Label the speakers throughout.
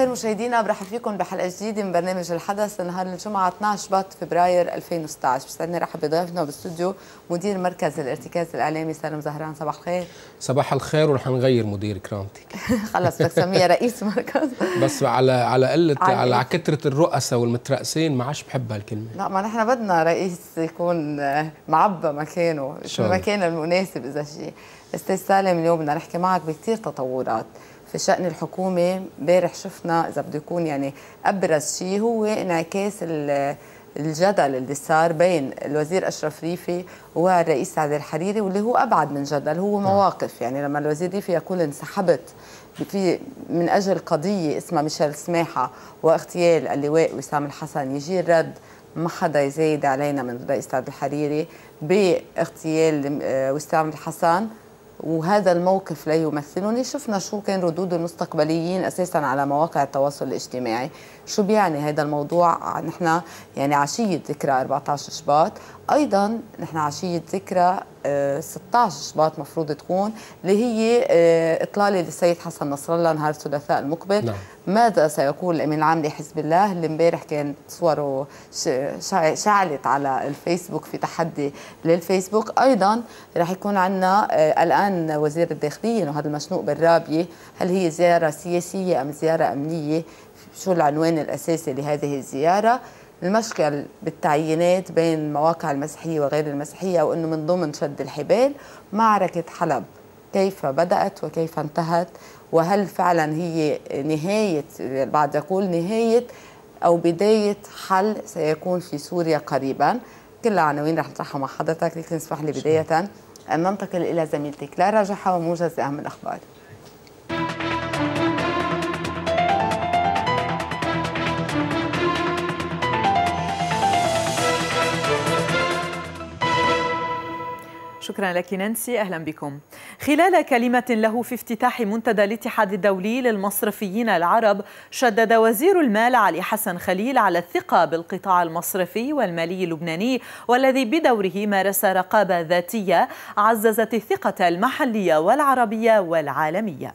Speaker 1: الخير مشاهدينا برحب فيكم بحلقه جديده من برنامج الحدث نهار الجمعه 12 بط فبراير 2016 بستني رحب بضيفنا بالاستوديو مدير مركز الارتكاز الاعلامي سالم زهران صباح الخير
Speaker 2: صباح الخير ورح نغير مدير كرامتك
Speaker 1: خلص بدك تسميها رئيس مركز
Speaker 2: بس على على قله على, على كثره الرؤساء والمترأسين ما عادش بحب هالكلمه
Speaker 1: لا ما نحن بدنا رئيس يكون آه، معبى مكانه في المكان المناسب اذا شيء استاذ سالم اليوم بدنا نحكي معك بكثير تطورات في شأن الحكومة بارح شفنا إذا بده يكون يعني أبرز شيء هو انعكاس الجدل اللي صار بين الوزير اشرف ريفي والرئيس سعد الحريري واللي هو ابعد من جدل هو نعم. مواقف يعني لما الوزير ريفي يقول انسحبت في من اجل قضيه اسمها ميشيل سماحه واغتيال اللواء وسام الحسن يجي الرد ما حدا يزايد علينا من الرئيس سعد الحريري باغتيال آه، وسام الحسن وهذا الموقف لا يمثلني شفنا شو كان ردود المستقبليين أساسا على مواقع التواصل الاجتماعي شو بيعني هذا الموضوع آه، نحن يعني عشية ذكرى 14 شباط أيضا نحن عشية ذكرى 16 آه، شباط مفروض تكون اللي هي آه، إطلالة للسيد حسن نصر الله نهار الثلاثاء المقبل نعم. ماذا سيقول الأمين العام لحزب الله اللي امبارح كان صوره شعلت على الفيسبوك في تحدي للفيسبوك أيضا رح يكون عندنا الآن وزير الداخلية وهذا المشنوق بالرابية هل هي زيارة سياسية أم زيارة أمنية شو العنوان الأساسي لهذه الزيارة المشكل بالتعيينات بين المواقع المسيحية وغير المسيحية وأنه من ضمن شد الحبال معركة حلب كيف بدأت وكيف انتهت وهل فعلا هي نهاية البعض يقول نهاية أو بداية حل سيكون في سوريا قريبا كل العناوين رح نطرحها مع حضرتك لكن اسمح لي بداية أن ننتقل إلى زميلتي كلارا جحا وموجز أهم الأخبار
Speaker 3: شكرا لك نانسي أهلا بكم خلال كلمة له في افتتاح منتدى الاتحاد الدولي للمصرفيين العرب شدد وزير المال علي حسن خليل على الثقة بالقطاع المصرفي والمالي اللبناني والذي بدوره مارس رقابة ذاتية عززت الثقة المحلية والعربية والعالمية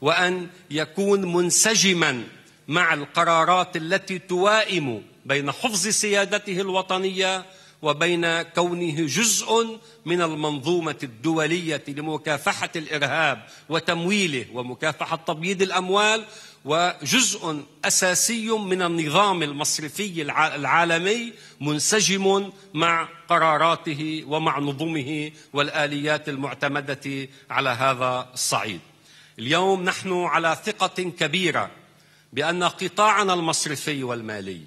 Speaker 4: وأن يكون منسجما مع القرارات التي توائم بين حفظ سيادته الوطنيه وبين كونه جزء من المنظومة الدولية لمكافحة الإرهاب وتمويله ومكافحة تبييض الأموال وجزء أساسي من النظام المصرفي العالمي منسجم مع قراراته ومع نظمه والآليات المعتمدة على هذا الصعيد اليوم نحن على ثقة كبيرة بأن قطاعنا المصرفي والمالي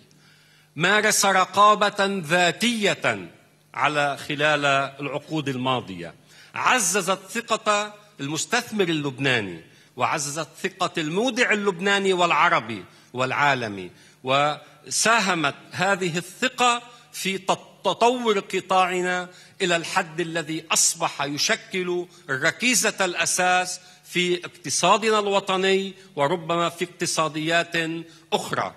Speaker 4: مارس رقابة ذاتية على خلال العقود الماضية عززت ثقة المستثمر اللبناني وعززت ثقة المودع اللبناني والعربي والعالمي وساهمت هذه الثقة في تطور قطاعنا إلى الحد الذي أصبح يشكل ركيزة الأساس في اقتصادنا الوطني وربما في اقتصاديات أخرى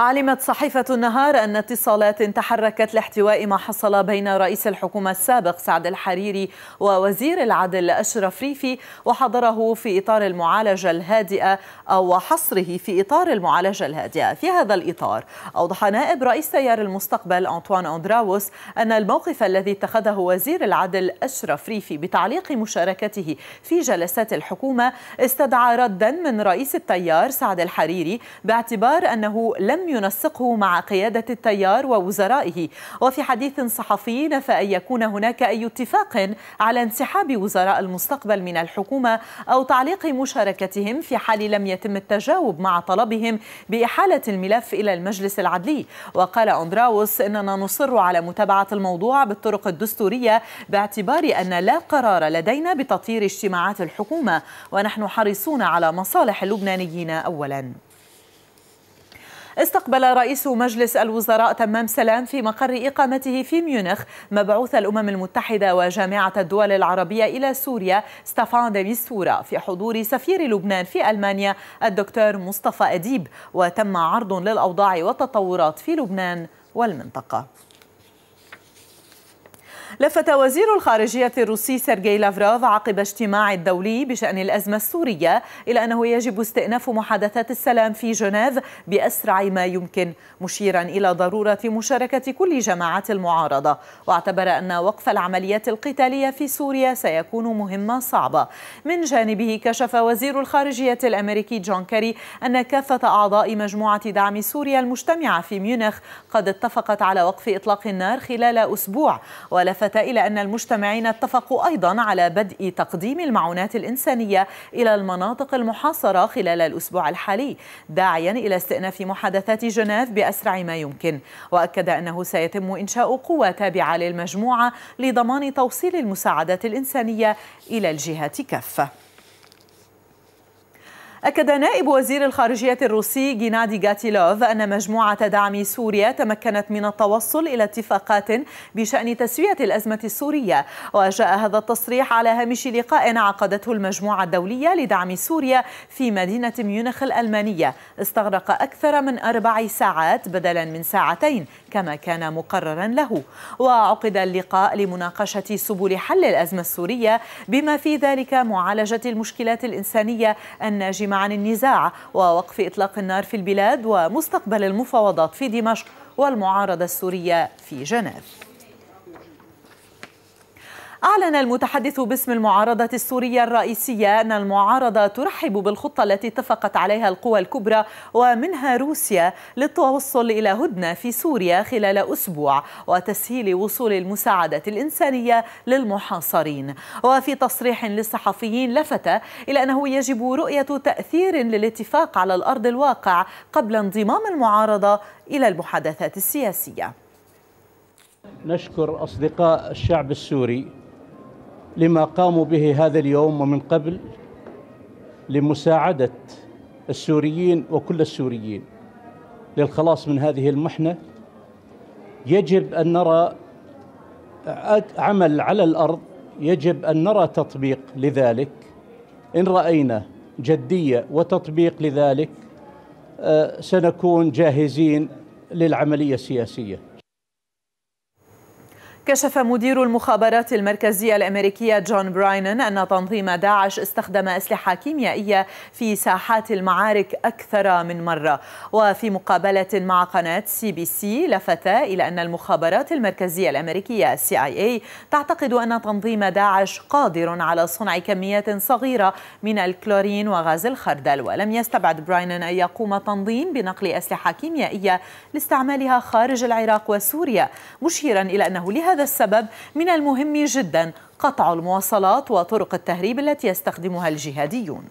Speaker 3: علمت صحيفة النهار أن اتصالات تحركت لاحتواء ما حصل بين رئيس الحكومة السابق سعد الحريري ووزير العدل أشرف ريفي وحضره في إطار المعالجة الهادئة أو حصره في إطار المعالجة الهادئة في هذا الإطار أوضح نائب رئيس تيار المستقبل أنطوان أندراوس أن الموقف الذي اتخذه وزير العدل أشرف ريفي بتعليق مشاركته في جلسات الحكومة استدعى ردا من رئيس التيار سعد الحريري باعتبار أنه لم ينسقه مع قيادة التيار ووزرائه وفي حديث صحفي نفى أن يكون هناك أي اتفاق على انسحاب وزراء المستقبل من الحكومة أو تعليق مشاركتهم في حال لم يتم التجاوب مع طلبهم بإحالة الملف إلى المجلس العدلي وقال أندراوس إننا نصر على متابعة الموضوع بالطرق الدستورية باعتبار أن لا قرار لدينا بتطير اجتماعات الحكومة ونحن حريصون على مصالح اللبنانيين أولاً استقبل رئيس مجلس الوزراء تمام سلام في مقر إقامته في ميونخ مبعوث الأمم المتحدة وجامعة الدول العربية إلى سوريا ستافان ديميسورا في حضور سفير لبنان في ألمانيا الدكتور مصطفى أديب وتم عرض للأوضاع والتطورات في لبنان والمنطقة لفت وزير الخارجية الروسي سيرجي لافروف عقب اجتماع الدولي بشأن الأزمة السورية إلى أنه يجب استئناف محادثات السلام في جنيف بأسرع ما يمكن مشيرا إلى ضرورة مشاركة كل جماعات المعارضة واعتبر أن وقف العمليات القتالية في سوريا سيكون مهمة صعبة من جانبه كشف وزير الخارجية الأمريكي جون كيري أن كافة أعضاء مجموعة دعم سوريا المجتمعة في ميونخ قد اتفقت على وقف إطلاق النار خلال أسبوع ولفت لفت إلى أن المجتمعين اتفقوا أيضا على بدء تقديم المعونات الإنسانية إلى المناطق المحاصرة خلال الأسبوع الحالي داعيا إلى استئناف محادثات جنيف بأسرع ما يمكن وأكد أنه سيتم إنشاء قوة تابعة للمجموعة لضمان توصيل المساعدات الإنسانية إلى الجهات كافة أكد نائب وزير الخارجية الروسي جينادي غاتيلوف أن مجموعة دعم سوريا تمكنت من التوصل إلى اتفاقات بشأن تسوية الأزمة السورية وجاء هذا التصريح على هامش لقاء عقدته المجموعة الدولية لدعم سوريا في مدينة ميونخ الألمانية استغرق أكثر من أربع ساعات بدلا من ساعتين كما كان مقررا له وعقد اللقاء لمناقشة سبل حل الأزمة السورية بما في ذلك معالجة المشكلات الإنسانية الناجمة الخروج عن النزاع ووقف إطلاق النار في البلاد ومستقبل المفاوضات في دمشق والمعارضة السورية في جنيف أعلن المتحدث باسم المعارضة السورية الرئيسية أن المعارضة ترحب بالخطة التي اتفقت عليها القوى الكبرى ومنها روسيا للتوصل إلى هدنة في سوريا خلال أسبوع وتسهيل وصول المساعدة الإنسانية للمحاصرين وفي تصريح للصحفيين لفت إلى أنه يجب رؤية تأثير للاتفاق على الأرض الواقع قبل انضمام المعارضة إلى المحادثات السياسية
Speaker 2: نشكر أصدقاء الشعب السوري لما قاموا به هذا اليوم ومن قبل لمساعدة السوريين وكل السوريين للخلاص من هذه المحنة يجب أن نرى عمل على الأرض يجب أن نرى تطبيق لذلك إن رأينا جدية وتطبيق لذلك آه، سنكون جاهزين للعملية السياسية
Speaker 3: كشف مدير المخابرات المركزية الأمريكية جون براينن أن تنظيم داعش استخدم أسلحة كيميائية في ساحات المعارك أكثر من مرة وفي مقابلة مع قناة سي بي سي لفت إلى أن المخابرات المركزية الأمريكية سي آي أي تعتقد أن تنظيم داعش قادر على صنع كميات صغيرة من الكلورين وغاز الخردل ولم يستبعد براينن أن يقوم تنظيم بنقل أسلحة كيميائية لاستعمالها خارج العراق وسوريا مشيرا إلى أنه لهذا ولهذا السبب من المهم جدا قطع المواصلات وطرق التهريب التي يستخدمها الجهاديون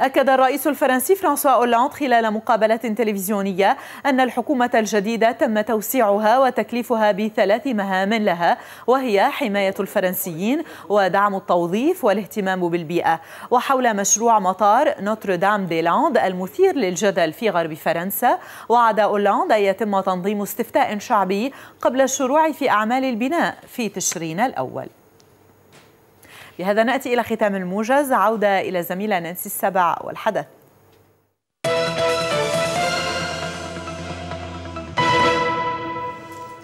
Speaker 3: أكد الرئيس الفرنسي فرانسوا أولاند خلال مقابلة تلفزيونية أن الحكومة الجديدة تم توسيعها وتكليفها بثلاث مهام لها وهي حماية الفرنسيين ودعم التوظيف والاهتمام بالبيئة وحول مشروع مطار نوتردام دي لاند المثير للجدل في غرب فرنسا وعد أولاند أن يتم تنظيم استفتاء شعبي قبل الشروع في أعمال البناء في تشرين الأول بهذا نأتي إلى ختام الموجز عودة إلى الزميلة نانسي السبع والحدث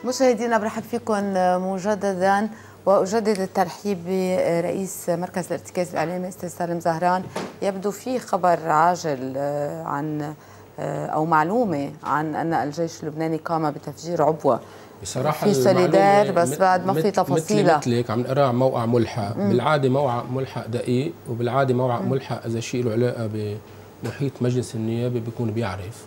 Speaker 1: مشاهدينا برحب فيكم مجددا واجدد الترحيب برئيس مركز الارتكاز الاعلامي استاذ سالم زهران يبدو في خبر عاجل عن او معلومه عن ان الجيش اللبناني قام بتفجير عبوه بصراحه في سوليدار بس بعد ما في تفاصيل مثل
Speaker 2: مثلك عم نقرا موقع ملحق مم. بالعاده موقع ملحق دقيق وبالعاده موقع مم. ملحق اذا شيء له علاقه بمحيط مجلس النيابه بيكون بيعرف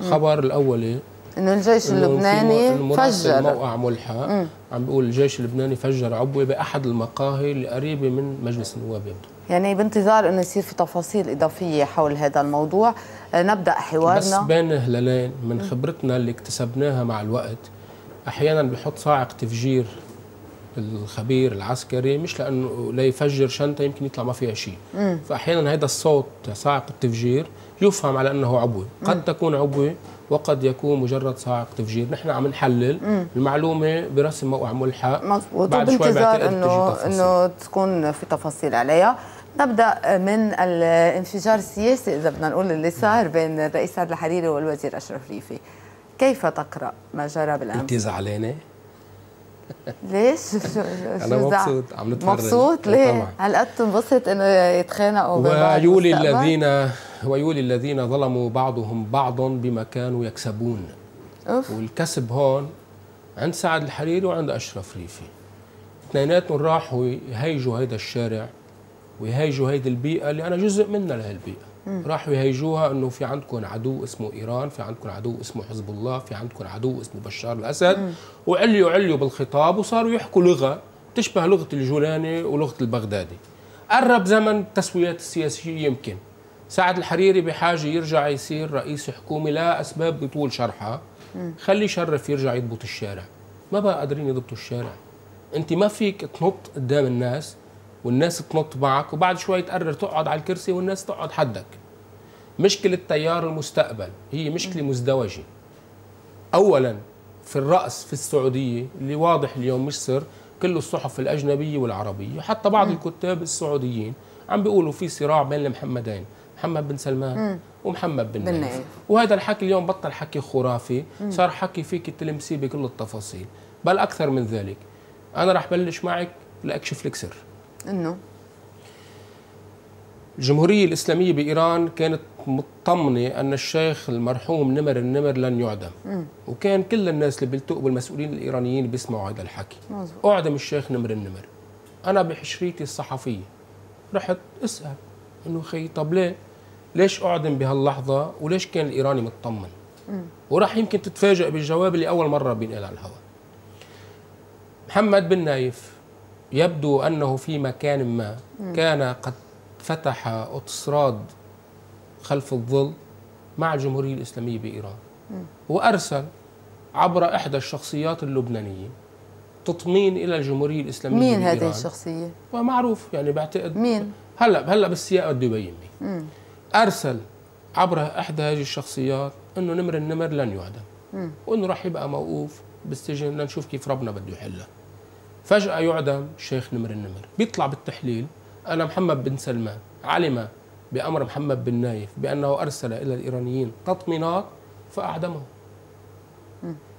Speaker 2: الخبر الاولي
Speaker 1: انه الجيش اللبناني فجر موقع
Speaker 2: ملحق مم. عم بيقول الجيش اللبناني فجر عبوه باحد المقاهي القريبه من مجلس النواب يبدو
Speaker 1: يعني بانتظار انه يصير في تفاصيل اضافيه حول هذا الموضوع آه، نبدا حوارنا بس بين
Speaker 2: هلالين من خبرتنا اللي اكتسبناها مع الوقت احيانا بحط صاعق تفجير الخبير العسكري مش لانه ليفجر شنطه يمكن يطلع ما فيها شيء فاحيانا هذا الصوت صاعق التفجير يفهم على انه عبوه قد تكون عبوه وقد يكون مجرد صاعق تفجير نحن عم نحلل مم. المعلومه برسم موقع ملحق مظبوط وبانتظار انه انه
Speaker 1: تكون في تفاصيل عليها نبدا من الانفجار السياسي اذا بدنا نقول اللي صار بين الرئيس سعد الحريري والوزير اشرف ريفي كيف تقرأ ما جرى بالأمس؟ أنت
Speaker 2: زعلانة؟
Speaker 1: ليش؟ شو أنا مبسوط عم نتفرج مبسوط إيه، ليه؟ هالقد تنبسط إنه يتخانقوا ويولي الذين
Speaker 2: ويولي الذين ظلموا بعضهم بعضا بما كانوا يكسبون أوف. والكسب هون عند سعد الحريري وعند أشرف ريفي اثنيناتهم راحوا يهيجوا هيدا الشارع ويهيجوا هيدي البيئة اللي أنا جزء منها لهالبيئة راحوا يهيجوها انه في عندكم عدو اسمه ايران في عندكم عدو اسمه حزب الله في عندكم عدو اسمه بشار الاسد مم. وعليوا عليوا بالخطاب وصاروا يحكوا لغه تشبه لغه الجولاني ولغه البغدادي قرب زمن التسويات السياسيه يمكن سعد الحريري بحاجه يرجع يصير رئيس حكومه لا اسباب بطول شرحها خلي شرف يرجع يضبط الشارع ما بقى قادرين يضبطوا الشارع انت ما فيك تنط قدام الناس والناس تنط معك وبعد شويه تقرر تقعد على الكرسي والناس تقعد حدك مشكله تيار المستقبل هي مشكله مزدوجه اولا في الرأس في السعودية اللي واضح اليوم مش سر كل الصحف الأجنبية والعربية حتى بعض الكتاب السعوديين عم بيقولوا في صراع بين المحمدين محمد بن سلمان م. ومحمد بن نايف وهذا الحكي اليوم بطل حكي خرافي صار حكي فيك تلمسيه بكل التفاصيل بل أكثر من ذلك أنا رح بلش معك لأكشف لك سر انه الجمهورية الإسلامية بإيران كانت مطمنة أن الشيخ المرحوم نمر النمر لن يعدم مم. وكان كل الناس اللي بيلتقوا بالمسؤولين الإيرانيين بيسمعوا هذا الحكي مزبوط. أعدم الشيخ نمر النمر أنا بحشريتي الصحفية رحت أسأل إنه خي طب ليه ليش أعدم بهاللحظة وليش كان الإيراني مطمن وراح يمكن تتفاجئ بالجواب اللي أول مرة بينقل على الهواء محمد بن نايف يبدو أنه في مكان ما كان قد فتح أطراد خلف الظل مع الجمهورية الإسلامية بإيران وأرسل عبر إحدى الشخصيات اللبنانية تطمين إلى الجمهورية الإسلامية مين بإيران. هذه
Speaker 1: الشخصية؟
Speaker 2: ومعروف يعني بعتقد مين؟ هلا هلا بالسياق بده يبين لي أرسل عبر إحدى هذه الشخصيات إنه نمر النمر لن يعدم وإنه راح يبقى موقوف بالسجن لنشوف كيف ربنا بده يحلها فجأة يعدم الشيخ نمر النمر بيطلع بالتحليل أنا محمد بن سلمان علم بأمر محمد بن نايف بأنه أرسل إلى الإيرانيين تطمينات فأعدمه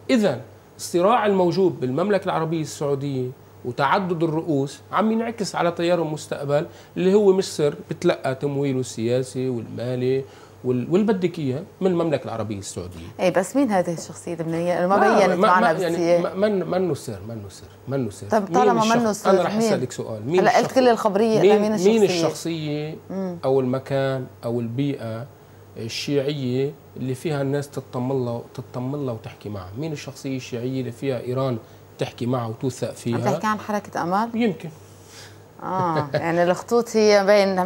Speaker 2: إذا الصراع الموجود بالمملكة العربية السعودية وتعدد الرؤوس عم ينعكس على تيار المستقبل اللي هو مش سر بتلقى تمويله السياسي والمالي واللي بدك اياه من المملكه العربيه السعوديه
Speaker 1: اي بس مين هذه الشخصيه اللبنانيه ما, ما بينت معنا ما يعني
Speaker 2: من من سر من سر من سر طب طالما من سر انا رح اسالك سؤال مين هلا قلت كل الخبريه مين, مين الشخصيه مين الشخصيه او المكان او البيئه الشيعيه اللي فيها الناس تطمن لها تطمن لها وتحكي معها مين الشخصيه الشيعيه اللي فيها ايران تحكي معها وتوثق فيها عم تحكي
Speaker 1: عن حركه امل يمكن اه يعني الخطوط هي بين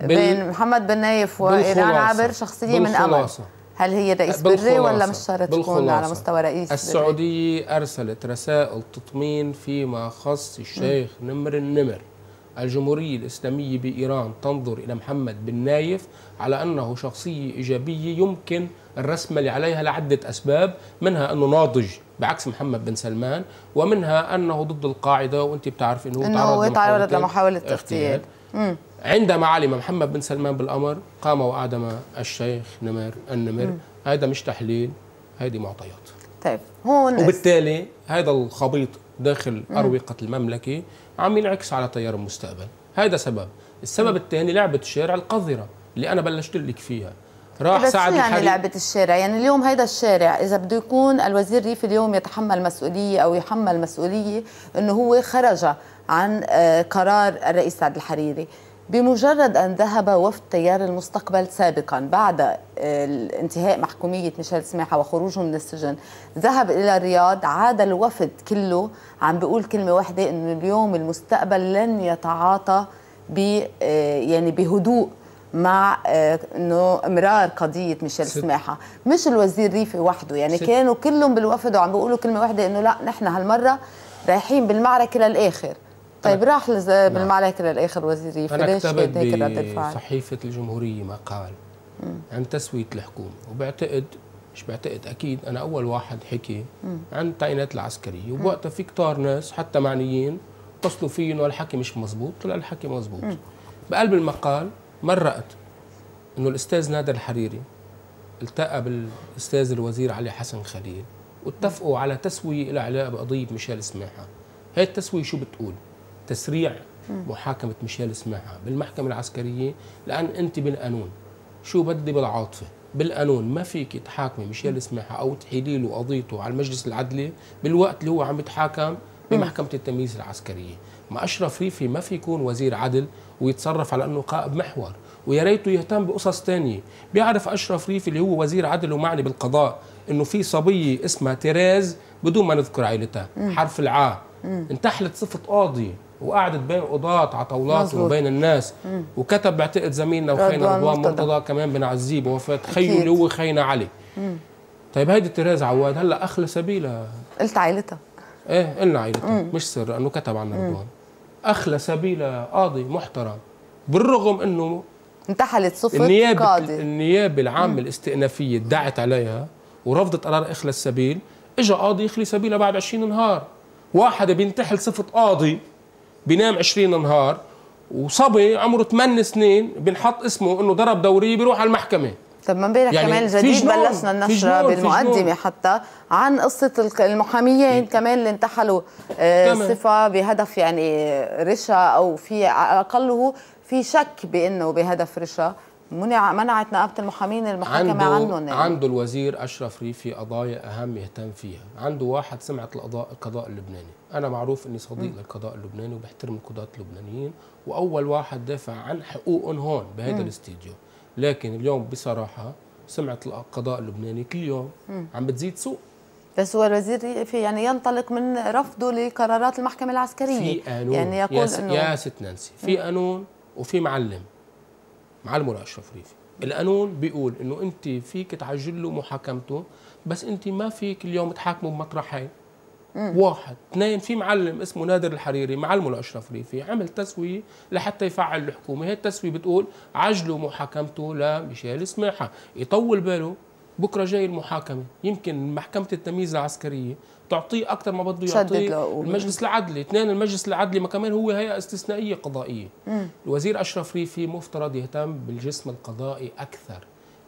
Speaker 1: بال... بين محمد بن نايف وايران عبر شخصيه من امل هل هي رئيس بري ولا مش شرط تكون على مستوى رئيس
Speaker 2: السعوديه بري؟ ارسلت رسائل تطمين فيما خص الشيخ م. نمر النمر الجمهورية الإسلامية بإيران تنظر إلى محمد بن نايف على أنه شخصية إيجابية يمكن الرسملة عليها لعدة أسباب منها أنه ناضج بعكس محمد بن سلمان ومنها أنه ضد القاعدة وأنت بتعرف أنه, أنه تعرض لمحاولة اغتيال عندما علم محمد بن سلمان بالأمر قام وأعدم الشيخ نمر النمر هذا مش تحليل هذه معطيات
Speaker 1: طيب هون
Speaker 2: وبالتالي هذا الخبيط داخل أروقة المملكة عم ينعكس على تيار المستقبل هذا سبب السبب الثاني لعبة الشارع القذرة اللي أنا بلشت لك فيها راح بس سعد يعني لعبة
Speaker 1: الشارع يعني اليوم هيدا الشارع إذا بده يكون الوزير ريف اليوم يتحمل مسؤولية أو يحمل مسؤولية أنه هو خرج عن آه، قرار الرئيس سعد الحريري بمجرد أن ذهب وفد تيار المستقبل سابقا بعد آه، انتهاء محكومية ميشيل سماحة وخروجه من السجن ذهب إلى الرياض عاد الوفد كله عم بيقول كلمة واحدة أنه اليوم المستقبل لن يتعاطى ب آه، يعني بهدوء مع آه، انه امرار قضيه ميشيل سماحه مش الوزير ريفي وحده يعني كانوا كلهم بالوفد وعم بيقولوا كلمه واحده انه لا نحن هالمره رايحين بالمعركه للاخر طيب راح نعم. بالمعركه للاخر وزير فليش كانت هيك رده الفعل؟
Speaker 2: صحيفه الجمهوريه مقال عن تسويه الحكومه وبعتقد مش بعتقد اكيد انا اول واحد حكي عن التعيينات العسكريه وبوقتها في كتار ناس حتى معنيين اتصلوا فيي انه الحكي مش مزبوط طلع الحكي مزبوط بقلب المقال مرقت انه الاستاذ نادر الحريري التقى بالاستاذ الوزير علي حسن خليل واتفقوا على تسويه لها علاقه بقضيه ميشيل سماحه هاي التسويه شو بتقول؟ تسريع محاكمة ميشيل اسمها بالمحكمة العسكرية لأن أنت بالقانون شو بدي بالعاطفة بالقانون ما فيك تحاكمي ميشيل اسمها أو تحيلي له قضيته على المجلس العدلي بالوقت اللي هو عم يتحاكم بمحكمة التمييز العسكرية ما أشرف ريفي ما في يكون وزير عدل ويتصرف على أنه قائد محور ويا ريته يهتم بقصص تانية بيعرف أشرف ريفي اللي هو وزير عدل ومعني بالقضاء أنه في صبية اسمها تيريز بدون ما نذكر عائلتها حرف العاء انتحلت صفة قاضي وقعدت بين قضاة على طاولات وبين الناس مم. وكتب بعتقد زميلنا وخينا رضوان مرتضى كمان بنعزيه بوفاه خيو اللي هو خينا علي مم. طيب هيدي تيريز عواد هلا اخلى سبيلها قلت عائلتها ايه قلنا عائلتها مم. مش سر انه كتب عن رضوان اخلى سبيلها قاضي محترم بالرغم انه
Speaker 1: انتحلت صفة النيابة قاضي
Speaker 2: النيابة العامة الاستئنافية ادعت عليها ورفضت قرار اخلى السبيل اجى قاضي يخلي سبيلها بعد 20 نهار واحد بينتحل صفة قاضي بينام 20 نهار وصبي عمره 8 سنين بنحط اسمه انه ضرب دوريه بيروح على المحكمه
Speaker 1: طب ما بالك يعني كمان جديد بلشنا النشره بالمقدمه حتى عن قصه المحاميين إيه. كمان اللي انتحلوا آه، صفه بهدف يعني رشا او في على اقله في شك بانه بهدف رشا منع منعت نقابه المحامين المحاكمه عنهم يعني. عنده
Speaker 2: الوزير اشرف ريفي قضايا اهم يهتم فيها عنده واحد سمعت القضاء اللبناني انا معروف اني صديق م. للقضاء اللبناني وبحترم القضاة اللبنانيين واول واحد دافع عن حقوقهم هون بهذا الاستديو لكن اليوم بصراحه سمعه القضاء
Speaker 1: اللبناني كل يوم م. عم بتزيد سوء بس هو الوزير في يعني ينطلق من رفضه لقرارات المحكمه العسكريه في قانون يعني يقول يا, س... إنه يا ست نانسي في قانون وفي
Speaker 2: معلم معلمه لاشرف ريفي القانون بيقول انه انت فيك تعجل له محاكمته بس انت ما فيك اليوم تحاكمه بمطرحين واحد اثنين في معلم اسمه نادر الحريري معلمه لاشرف ريفي عمل تسويه لحتى يفعل الحكومه هي التسويه بتقول عجلوا محاكمته لميشيل سماحه يطول باله بكره جاي المحاكمه يمكن محكمه التمييز العسكريه تعطيه اكثر ما بده يعطيه المجلس العدلي اثنين المجلس العدلي ما كمان هو هيئه استثنائيه قضائيه مم. الوزير اشرف ريفي مفترض يهتم بالجسم القضائي اكثر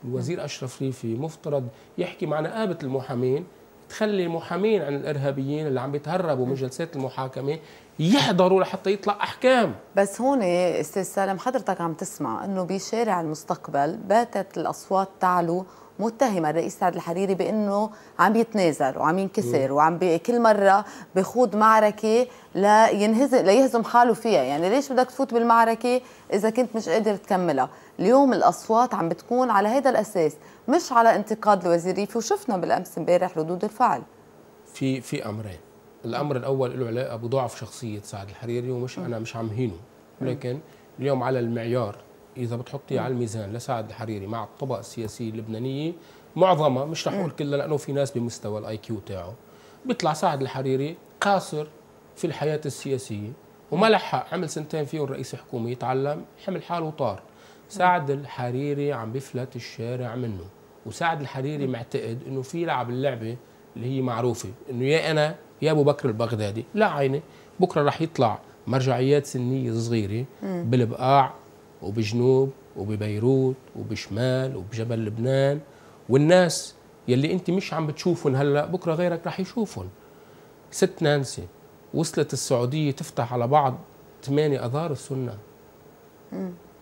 Speaker 2: الوزير اشرف ريفي مفترض يحكي مع نقابه المحامين تخلي المحامين عن الارهابيين اللي عم بيتهربوا من جلسات المحاكمه يحضروا لحتى يطلع احكام
Speaker 1: بس هون استاذ سالم حضرتك عم تسمع انه بشارع المستقبل باتت الاصوات تعلو متهمة الرئيس سعد الحريري بأنه عم يتنازل وعم ينكسر وعم كل مرة بخوض معركة لينهزم ليهزم حاله فيها يعني ليش بدك تفوت بالمعركة إذا كنت مش قادر تكملها اليوم الاصوات عم بتكون على هذا الاساس مش على انتقاد الوزير ريفي وشفنا بالامس امبارح ردود الفعل
Speaker 2: في في امرين الامر الاول له علاقه بضعف شخصيه سعد الحريري ومش م. انا مش عم هينه ولكن اليوم على المعيار اذا بتحطيه على الميزان لسعد الحريري مع الطبقه السياسيه اللبنانيه معظمها مش رح اقول كلها لانه في ناس بمستوى الاي كيو تاعه بيطلع سعد الحريري قاصر في الحياه السياسيه وما لحق عمل سنتين فيهم رئيس حكومه يتعلم حمل حاله وطار سعد الحريري عم بفلت الشارع منه وسعد الحريري معتقد انه في لعب اللعبه اللي هي معروفه انه يا انا يا ابو بكر البغدادي لا عيني بكره رح يطلع مرجعيات سنيه صغيره بالبقاع وبجنوب وببيروت وبشمال وبجبل لبنان والناس يلي انت مش عم بتشوفهم هلا بكره غيرك رح يشوفهم ست نانسي وصلت السعوديه تفتح على بعض 8 اذار السنه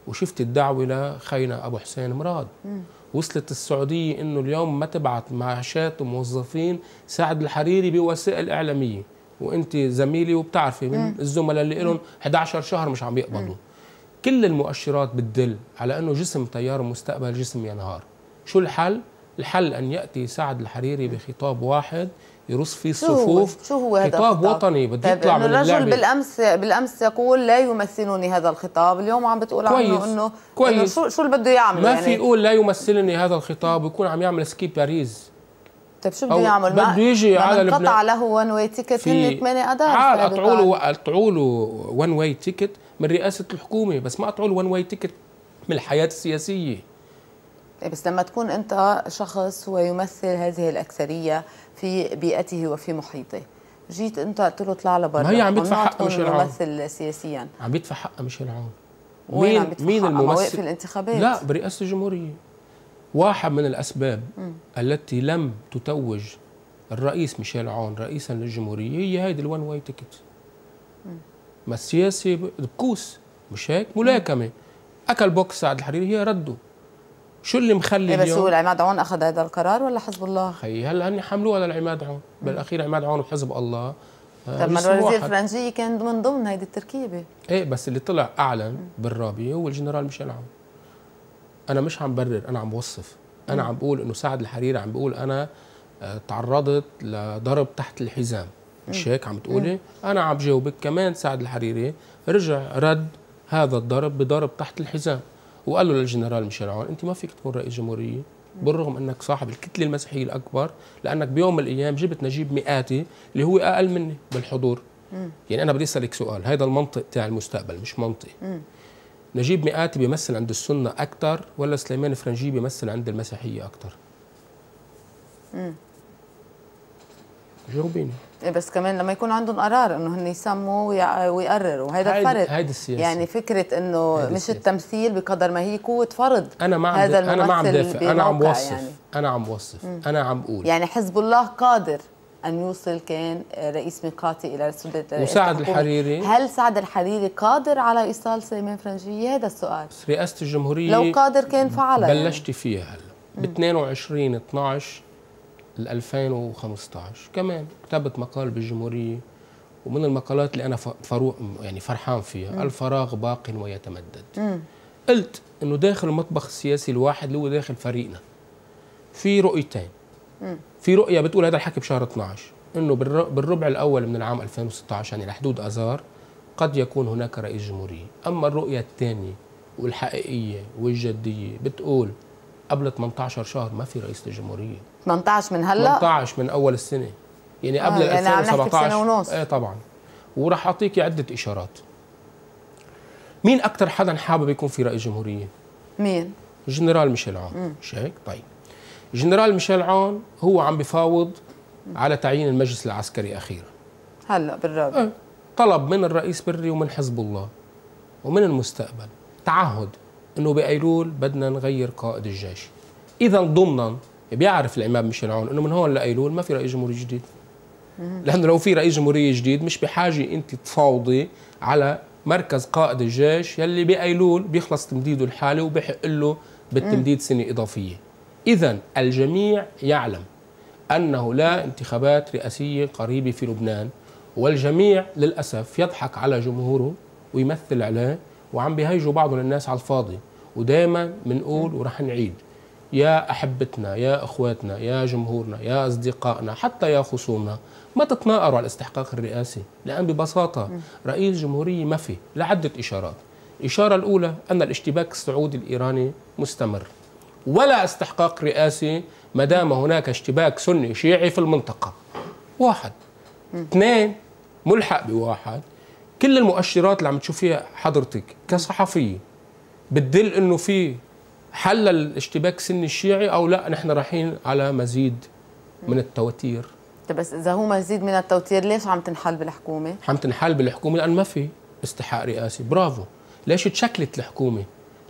Speaker 2: وشفت الدعوه لخينا ابو حسين مراد مم. وصلت السعوديه انه اليوم ما تبعت معاشات وموظفين سعد الحريري بوسائل اعلاميه وانت زميلي وبتعرفي من الزملاء اللي لهم 11 شهر مش عم يقبضوا كل المؤشرات بتدل على انه جسم تيار مستقبل جسم ينهار شو الحل الحل ان ياتي سعد الحريري بخطاب واحد يروس في الصفوف شو هو هذا خطاب وطني بده طيب، يطلع من الرجل
Speaker 1: بالامس بالامس يقول لا يمثلني هذا الخطاب اليوم عم بتقول كويس. عنه انه كويس شو شو اللي بده يعمل ما يعني. في يقول
Speaker 2: لا يمثلني هذا الخطاب ويكون عم يعمل سكيب باريس
Speaker 1: طيب شو بده يعمل؟ بده يجي على لبنان له وان واي تيكت هن 8 اذار عاد قطعوا له
Speaker 2: قطعوا له وان واي تيكت من رئاسه الحكومه بس ما قطعوا له وان واي تيكت من الحياه السياسيه
Speaker 1: طيب، بس لما تكون انت شخص ويمثل هذه الاكثريه في بيئته وفي محيطه جيت انت قلت له اطلع لبرا ما هي عم بيدفع حق ميشيل عون ممثل سياسيا
Speaker 2: عم بيدفع حق ميشيل عون مين عم مين الممثل في الانتخابات لا برئاسه الجمهوريه واحد من الاسباب م. التي لم تتوج الرئيس ميشيل عون رئيسا للجمهوريه هي هيدي الون واي تيكت ما السياسه بكوس مش هيك ملاكمه اكل بوكس سعد الحريري هي رده شو اللي مخلي إيه بس اليوم بس هو
Speaker 1: العماد عون اخذ هذا القرار ولا حزب الله؟
Speaker 2: خيي هلا هن حملوه للعماد عون بالاخير عماد عون وحزب الله آه، طب ما الوزير
Speaker 1: الفرنجي كان من ضمن هيدي التركيبه
Speaker 2: ايه بس اللي طلع اعلن بالرابيه هو الجنرال ميشيل عون انا مش عم برر انا عم بوصف انا عم بقول انه سعد الحريري عم بقول انا آه، تعرضت لضرب تحت الحزام مش هيك عم تقولي انا عم جاوبك كمان سعد الحريري رجع رد هذا الضرب بضرب تحت الحزام وقال له للجنرال ميشيل عون انت ما فيك تكون رئيس جمهوريه بالرغم انك صاحب الكتله المسيحيه الاكبر لانك بيوم من الايام جبت نجيب مئاتي اللي هو اقل مني بالحضور مم. يعني انا بدي اسالك سؤال هذا المنطق تاع المستقبل مش منطقي نجيب مئاتي بيمثل عند السنه اكثر ولا سليمان فرنجي بيمثل عند المسيحيه اكثر جاوبيني
Speaker 1: إيه، بس كمان لما يكون عندهم قرار انه هن يسموا ويقرروا هيدا الفرق هيدي السياسه يعني فكره انه مش التمثيل بقدر ما هي قوه فرض انا ما عم هذا انا ما عم دافع انا عم وصف يعني.
Speaker 2: انا عم وصف م. انا عم بقول يعني
Speaker 1: حزب الله قادر ان يوصل كان رئيس ميقاتي الى سده وسعد الحريري هل سعد الحريري قادر على ايصال سليمان فرنجيه هذا السؤال
Speaker 2: رئاسه الجمهوريه لو قادر كان فعلها بلشتي فيها هلا ب 22 12 2015 كمان كتبت مقال بالجمهوريه ومن المقالات اللي انا فاروق يعني فرحان فيها مم. الفراغ باق ويتمدد مم. قلت انه داخل المطبخ السياسي الواحد اللي هو داخل فريقنا في رؤيتين مم. في رؤيه بتقول هذا الحكي بشهر 12 انه بالربع الاول من العام 2016 يعني لحدود اذار قد يكون هناك رئيس جمهوريه اما الرؤيه الثانيه والحقيقيه والجديه بتقول قبل 18 شهر ما في رئيس للجمهوريه
Speaker 1: 18 من هلا
Speaker 2: 18 من اول السنه يعني قبل آه يعني 2017 سنه ونص ايه طبعا وراح اعطيك عده اشارات مين اكثر حدا حابب يكون في رئيس جمهوريه مين جنرال ميشيل عون مش هيك طيب جنرال ميشيل عون هو عم بفاوض على تعيين المجلس العسكري اخيرا هلا بالرابع ايه. طلب من الرئيس بري ومن حزب الله ومن المستقبل تعهد انه بايلول بدنا نغير قائد الجيش اذا ضمنا بيعرف الامام ميشيل عون انه من هون لايلول ما في رئيس جمهوري جديد لانه لو في رئيس جمهوريه جديد مش بحاجه انت تفاوضي على مركز قائد الجيش يلي بايلول بيخلص تمديده الحالي وبحق له بالتمديد سنه اضافيه اذا الجميع يعلم انه لا انتخابات رئاسيه قريبه في لبنان والجميع للاسف يضحك على جمهوره ويمثل عليه وعم بيهيجوا بعضهم الناس على الفاضي ودائما بنقول ورح نعيد يا أحبتنا يا أخواتنا يا جمهورنا يا أصدقائنا حتى يا خصومنا ما تتناقروا على الاستحقاق الرئاسي لأن ببساطة رئيس جمهورية ما في لعدة إشارات الإشارة الأولى أن الاشتباك السعودي الإيراني مستمر ولا استحقاق رئاسي ما دام هناك اشتباك سني شيعي في المنطقة واحد اثنين ملحق بواحد كل المؤشرات اللي عم تشوفيها حضرتك كصحفية بتدل انه في حل الاشتباك سن الشيعي او لا نحن رايحين على مزيد من التوتير
Speaker 1: طيب بس اذا هو مزيد من التوتير ليش عم تنحل بالحكومه
Speaker 2: عم تنحل بالحكومه لان ما في استحقاق رئاسي برافو ليش تشكلت الحكومه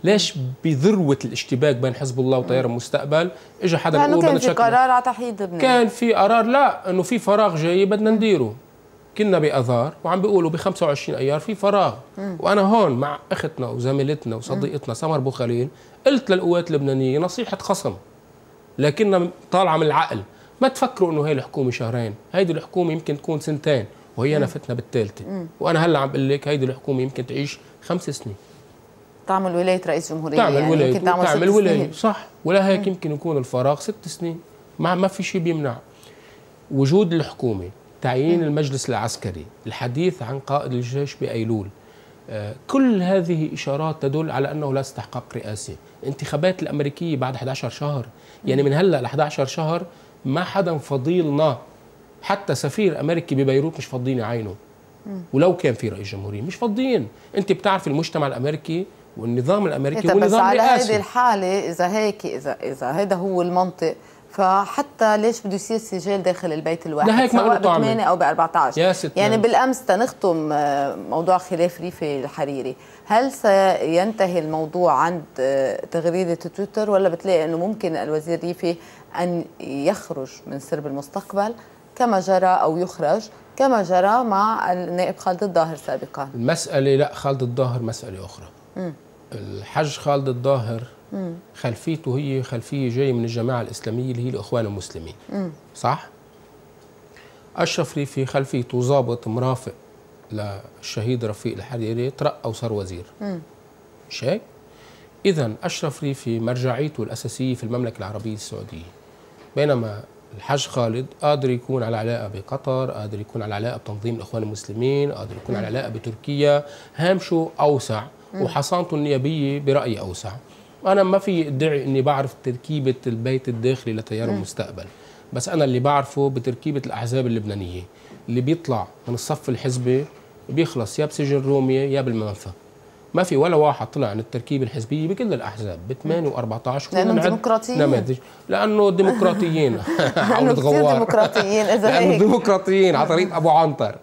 Speaker 2: ليش بذروه الاشتباك بين حزب الله وتيار المستقبل اجى حدا بيقول بدنا كان في قرار
Speaker 1: على تحييد لبنان كان
Speaker 2: في قرار لا انه في فراغ جاي بدنا نديره كنا باذار وعم بيقولوا ب 25 ايار في فراغ م. وانا هون مع اختنا وزميلتنا وصديقتنا سمر بوخليل قلت للقوات اللبنانيه نصيحه خصم لكنها طالعه من العقل ما تفكروا انه هي الحكومه شهرين هيدي الحكومه يمكن تكون سنتين وهي نفتنا بالثالثه وانا هلا عم بقول لك هيدي الحكومه يمكن تعيش خمس سنين
Speaker 1: تعمل ولايه رئيس جمهوريه تعمل يعني ولايه تعمل, تعمل ولايه
Speaker 2: صح ولا هيك يمكن يكون الفراغ ست سنين ما ما في شيء بيمنع وجود الحكومه تعيين المجلس العسكري الحديث عن قائد الجيش بأيلول آه، كل هذه إشارات تدل على أنه لا استحقاق رئاسي انتخابات الأمريكية بعد 11 شهر يعني من هلأ ل 11 شهر ما حدا فضيلنا حتى سفير أمريكي ببيروت مش فاضيين عينه ولو كان في رئيس جمهورية مش فاضيين انت بتعرف المجتمع الأمريكي والنظام الأمريكي إيه والنظام الرئاسي بس على هذه
Speaker 1: الحالة إذا هيك إذا, إذا هذا هو المنطق فحتى ليش بده يصير سجال داخل البيت الواحد لهيك ما سواء ب 8 او ب 14 يا ستنا. يعني بالامس تنختم آه، موضوع خلاف ريفي الحريري هل سينتهي الموضوع عند آه، تغريده تويتر ولا بتلاقي انه ممكن الوزير ريفي ان يخرج من سرب المستقبل كما جرى او يخرج كما جرى مع النائب خالد الظاهر سابقا
Speaker 2: المساله لا خالد الظاهر مساله اخرى م. الحج خالد الظاهر خلفيته هي خلفيه جايه من الجماعه الاسلاميه اللي هي الاخوان المسلمين مم. صح الشفري في خلفيته ضابط مرافق للشهيد رفيق الحريري ترقى وصار وزير مش هيك؟ اذا اشرف ريفي مرجعيته الاساسيه في المملكه العربيه السعوديه بينما الحاج خالد قادر يكون على علاقه بقطر، قادر يكون على علاقه بتنظيم الاخوان المسلمين، قادر يكون على علاقه بتركيا، هامشه اوسع وحصانته النيابيه برايي اوسع. انا ما في ادعي اني بعرف تركيبه البيت الداخلي لتيار نعم. المستقبل بس انا اللي بعرفه بتركيبه الاحزاب اللبنانيه اللي بيطلع من الصف الحزبي بيخلص يا بسجن رومية يا بالمنفى ما في ولا واحد طلع عن التركيبة الحزبية بكل الأحزاب ب 8 و14 لأنه ديمقراطيين نماذج لأنه ديمقراطيين لأنه كثير ديمقراطيين إذا لأنه ديمقراطيين على طريق أبو عنتر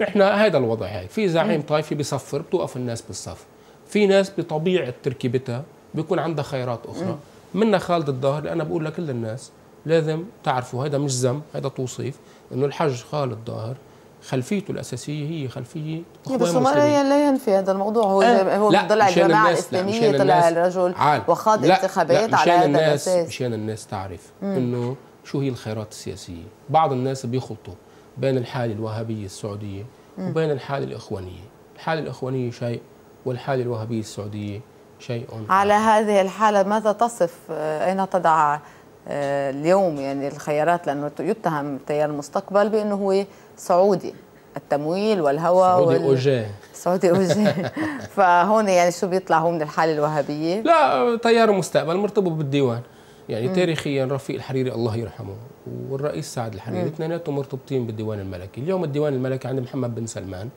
Speaker 2: نحن هذا الوضع هيك في زعيم نعم. طائفي بصفر بتوقف الناس بالصف في ناس بطبيعة تركيبتها بيكون عندها خيارات اخرى منا خالد الظاهر انا بقول لكل الناس لازم تعرفوا هذا مش ذم هذا توصيف انه الحج خالد ظاهر خلفيته الاساسيه هي خلفيه بس ما لا
Speaker 1: ينفي هذا الموضوع هو آه. هو ضلع الجماعه الاسلاميه طلع الرجل عال. وخاض لا. انتخابات لا. على هذا الناس الاساس
Speaker 2: مشان الناس تعرف انه شو هي الخيارات السياسيه بعض الناس بيخلطوا بين الحاله الوهابيه السعوديه وبين الحاله الاخوانيه الحاله الاخوانيه شيء والحاله الوهابيه السعوديه شيء
Speaker 1: على هذه الحالة ماذا تصف آه، أين تضع آه، اليوم يعني الخيارات لأنه يتهم تيار المستقبل بأنه هو سعودي التمويل والهوى سعودي وال... اوجيه سعودي اوجيه فهون يعني شو بيطلع هو من الحاله الوهابيه؟ لا
Speaker 2: تيار المستقبل مرتبط بالديوان يعني م. تاريخيا رفيق الحريري الله يرحمه والرئيس سعد الحريري اثنيناتهم مرتبطين بالديوان الملكي، اليوم الديوان الملكي عند محمد بن سلمان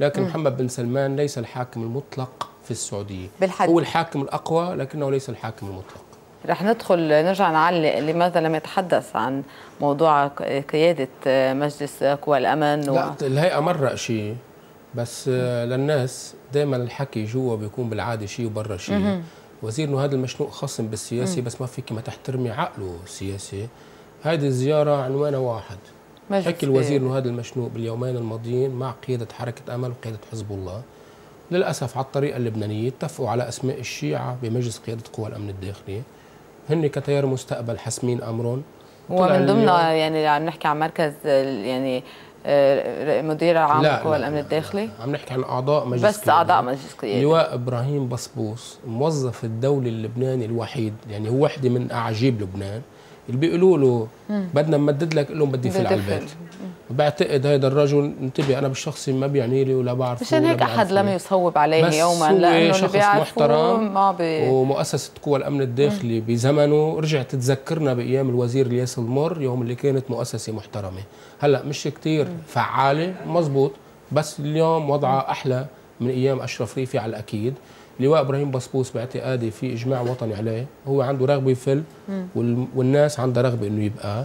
Speaker 2: لكن مم. محمد بن سلمان ليس الحاكم المطلق في السعودية بالحد. هو الحاكم الأقوى لكنه ليس الحاكم المطلق
Speaker 1: رح ندخل نرجع نعلق لماذا لم يتحدث عن موضوع قيادة مجلس قوى الأمن و... لا
Speaker 2: الهيئة مرة شيء بس للناس دائما الحكي جوا بيكون بالعادة شيء وبرا شيء وزير انه هذا المشنوق خصم بالسياسي بس ما فيك ما تحترمي عقله السياسي هذه الزيارة عنوانها واحد حكي الوزير إيه. انه هذا المشنوق باليومين الماضيين مع قياده حركه امل وقياده حزب الله للاسف على الطريقه اللبنانيه اتفقوا على اسماء الشيعه بمجلس قياده قوى الامن الداخلي هن كتيار مستقبل حاسمين امرهم ومن ضمنها
Speaker 1: يعني عم نحكي عن مركز يعني آه، مدير عام قوى الامن الداخلي لا لا.
Speaker 2: عم نحكي عن اعضاء مجلس بس
Speaker 1: اعضاء مجلس قيادة لواء
Speaker 2: ابراهيم بصبوص موظف الدولي اللبناني الوحيد يعني هو وحده من اعاجيب لبنان اللي بيقولوا له بدنا نمدد لك قول لهم بدي في البيت بعتقد هيدا الرجل انتبه انا بالشخصي ما بيعني لي ولا بعرفه مشان هيك احد لم
Speaker 1: يصوب عليه بس يوما لانه شخص محترم ما بي...
Speaker 2: ومؤسسه قوى الامن الداخلي بزمنه رجعت تذكرنا بايام الوزير الياس المر يوم اللي كانت مؤسسه محترمه هلا مش كثير فعاله مزبوط بس اليوم وضعها احلى من ايام اشرف ريفي على الاكيد لواء ابراهيم بسبوس باعتقادي في اجماع وطني عليه هو عنده رغبه يفل والناس عندها رغبه انه يبقى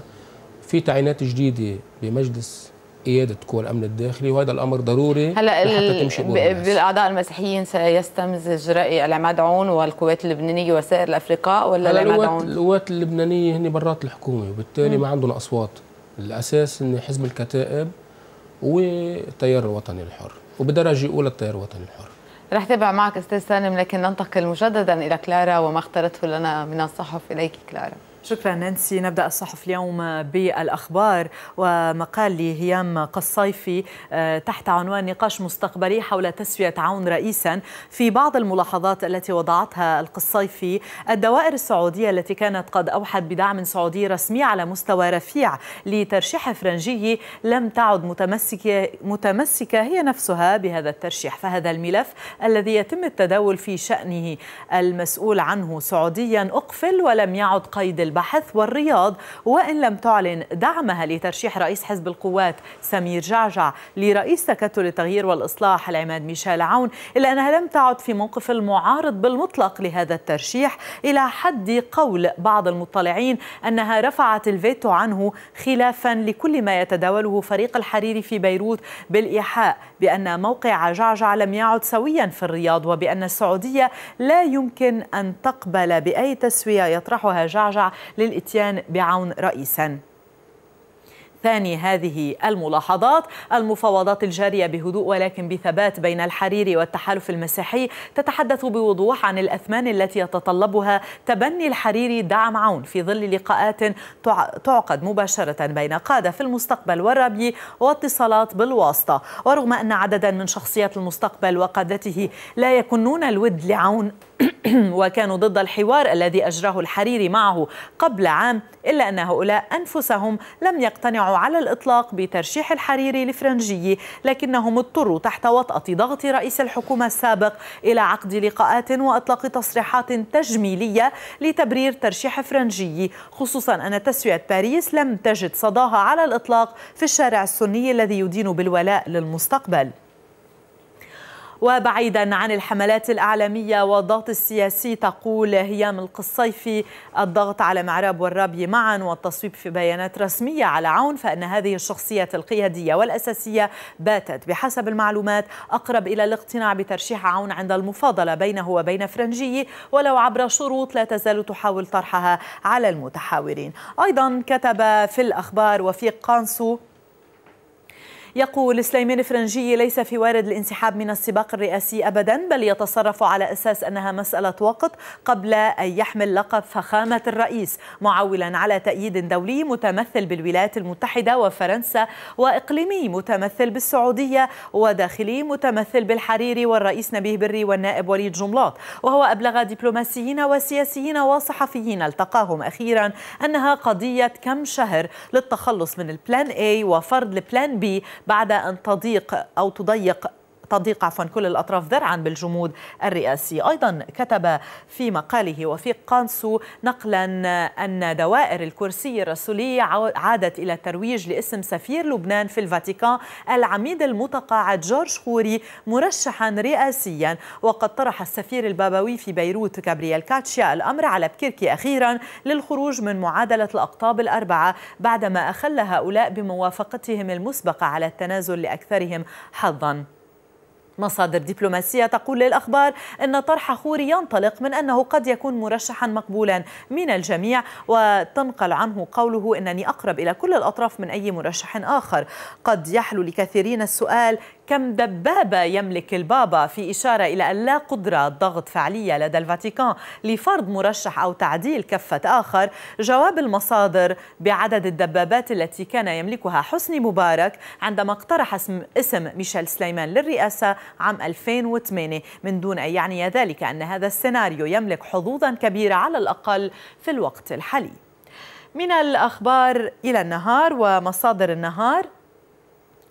Speaker 2: في تعيينات جديده بمجلس قياده قوى الامن الداخلي وهذا الامر ضروري هلا حتى تمشي بالاعضاء
Speaker 1: المسيحيين سيستمزج راي العماد عون والقوات اللبنانيه وسائر الافرقاء ولا العماد عون؟
Speaker 2: القوات اللبنانيه هن برات الحكومه وبالتالي مم. ما عندهم اصوات الاساس ان حزب الكتائب والتيار الوطني الحر وبدرجه اولى التيار الوطني الحر
Speaker 1: رح تابع معك استاذ سالم لكن ننتقل مجددا
Speaker 3: الى كلارا وما اخترته لنا من الصحف اليك كلارا شكرا نانسي نبدا الصحف اليوم بالاخبار ومقال لهيام قصيفي آه، تحت عنوان نقاش مستقبلي حول تسويه عون رئيسا في بعض الملاحظات التي وضعتها القصيفي الدوائر السعوديه التي كانت قد اوحت بدعم سعودي رسمي على مستوى رفيع لترشيح فرنجي لم تعد متمسكه متمسكه هي نفسها بهذا الترشيح فهذا الملف الذي يتم التداول في شانه المسؤول عنه سعوديا اقفل ولم يعد قيد البحث والرياض وإن لم تعلن دعمها لترشيح رئيس حزب القوات سمير جعجع لرئيس تكتل التغيير والإصلاح العماد ميشيل عون إلا أنها لم تعد في موقف المعارض بالمطلق لهذا الترشيح إلى حد قول بعض المطلعين أنها رفعت الفيتو عنه خلافا لكل ما يتداوله فريق الحريري في بيروت بالإيحاء بأن موقع جعجع لم يعد سويا في الرياض وبأن السعودية لا يمكن أن تقبل بأي تسوية يطرحها جعجع للإتيان بعون رئيساً ثاني هذه الملاحظات المفاوضات الجارية بهدوء ولكن بثبات بين الحريري والتحالف المسيحي تتحدث بوضوح عن الأثمان التي يتطلبها تبني الحريري دعم عون في ظل لقاءات تعقد مباشرة بين قادة في المستقبل والربي واتصالات بالواسطة ورغم أن عددا من شخصيات المستقبل وقادته لا يكنون الود لعون وكانوا ضد الحوار الذي أجراه الحريري معه قبل عام إلا أن هؤلاء أنفسهم لم يقتنعوا على الإطلاق بترشيح الحريري لفرنجي لكنهم اضطروا تحت وطأة ضغط رئيس الحكومة السابق إلى عقد لقاءات وأطلاق تصريحات تجميلية لتبرير ترشيح فرنجي خصوصا أن تسوية باريس لم تجد صداها على الإطلاق في الشارع السني الذي يدين بالولاء للمستقبل وبعيدا عن الحملات الإعلامية والضغط السياسي تقول هيام القصيفي الضغط على معراب والرابي معا والتصويب في بيانات رسمية على عون فإن هذه الشخصية القيادية والأساسية باتت بحسب المعلومات أقرب إلى الاقتناع بترشيح عون عند المفاضلة بينه وبين فرنجي ولو عبر شروط لا تزال تحاول طرحها على المتحاورين أيضا كتب في الأخبار وفي قانسو يقول سليمان فرنجي ليس في وارد الانسحاب من السباق الرئاسي أبدا بل يتصرف على أساس أنها مسألة وقت قبل أن يحمل لقب فخامة الرئيس معولا على تأييد دولي متمثل بالولايات المتحدة وفرنسا وإقليمي متمثل بالسعودية وداخلي متمثل بالحريري والرئيس نبيه بري والنائب وليد جملاط وهو أبلغ دبلوماسيين وسياسيين وصحفيين التقاهم أخيرا أنها قضية كم شهر للتخلص من البلان A وفرض البلان B بعد أن تضيق أو تضيق تضيق عفوا كل الأطراف ذرعا بالجمود الرئاسي أيضا كتب في مقاله وفيق قانسو نقلا أن دوائر الكرسي الرسولي عادت إلى الترويج لاسم سفير لبنان في الفاتيكان العميد المتقاعد جورج خوري مرشحا رئاسيا وقد طرح السفير البابوي في بيروت كابريال كاتشيا الأمر على بكيركي أخيرا للخروج من معادلة الأقطاب الأربعة بعدما أخل هؤلاء بموافقتهم المسبقة على التنازل لأكثرهم حظا مصادر دبلوماسية تقول للأخبار أن طرح خوري ينطلق من أنه قد يكون مرشحا مقبولا من الجميع وتنقل عنه قوله أنني أقرب إلى كل الأطراف من أي مرشح آخر قد يحلو لكثيرين السؤال كم دبابة يملك البابا في إشارة إلى أن لا قدرة ضغط فعلية لدى الفاتيكان لفرض مرشح أو تعديل كفة آخر جواب المصادر بعدد الدبابات التي كان يملكها حسني مبارك عندما اقترح اسم, اسم ميشيل سليمان للرئاسة عام 2008 من دون أن يعني ذلك أن هذا السيناريو يملك حظوظا كبيرة على الأقل في الوقت الحالي من الأخبار إلى النهار ومصادر النهار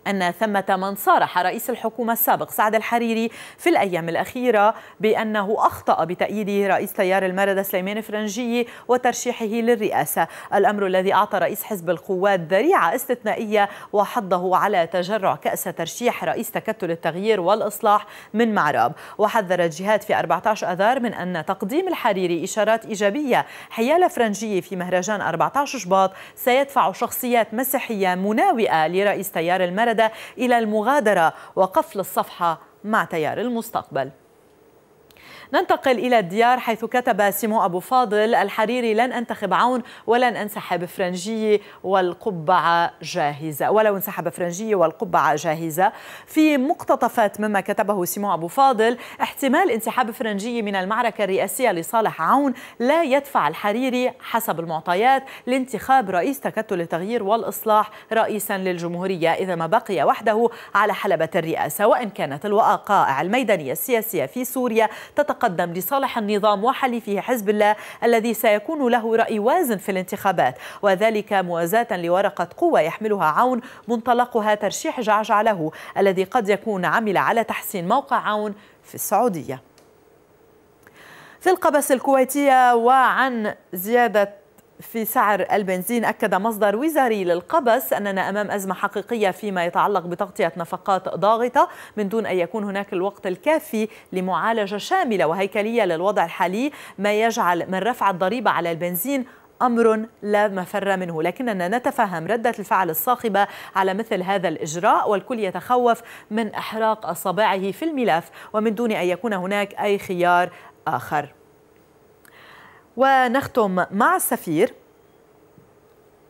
Speaker 3: أن ثمة من صارح رئيس الحكومة السابق سعد الحريري في الأيام الأخيرة بأنه أخطأ بتأييد رئيس تيار المردة سليمان فرنجي وترشيحه للرئاسة الأمر الذي أعطى رئيس حزب القوات ذريعة استثنائية وحضه على تجرع كأس ترشيح رئيس تكتل التغيير والإصلاح من معرب وحذرت جهات في 14 أذار من أن تقديم الحريري إشارات إيجابية حيال فرنجي في مهرجان 14 شباط سيدفع شخصيات مسيحية مناوئة لرئيس تيار المردة البلد إلى المغادرة وقفل الصفحة مع تيار المستقبل ننتقل إلى الديار حيث كتب سيمون أبو فاضل الحريري لن أنتخب عون ولن أنسحب فرنجية والقبعة جاهزة ولو انسحب فرنجية والقبعة جاهزة في مقتطفات مما كتبه سيمون أبو فاضل احتمال انسحاب فرنجية من المعركة الرئاسية لصالح عون لا يدفع الحريري حسب المعطيات لانتخاب رئيس تكتل التغيير والإصلاح رئيسا للجمهورية إذا ما بقي وحده على حلبة الرئاسة وإن كانت الوقائع الميدانية السياسية في سوريا تتق تتقدم لصالح النظام وحليفه حزب الله الذي سيكون له رأي وازن في الانتخابات وذلك موازاة لورقة قوة يحملها عون منطلقها ترشيح جعجع له الذي قد يكون عمل على تحسين موقع عون في السعودية في القبس الكويتية وعن زيادة في سعر البنزين أكد مصدر وزاري للقبس أننا أمام أزمة حقيقية فيما يتعلق بتغطية نفقات ضاغطة من دون أن يكون هناك الوقت الكافي لمعالجة شاملة وهيكلية للوضع الحالي ما يجعل من رفع الضريبة على البنزين امر لا مفر منه لكننا نتفهم رده الفعل الصاخبه على مثل هذا الاجراء والكل يتخوف من احراق اصابعه في الملف ومن دون ان يكون هناك اي خيار اخر ونختم مع السفير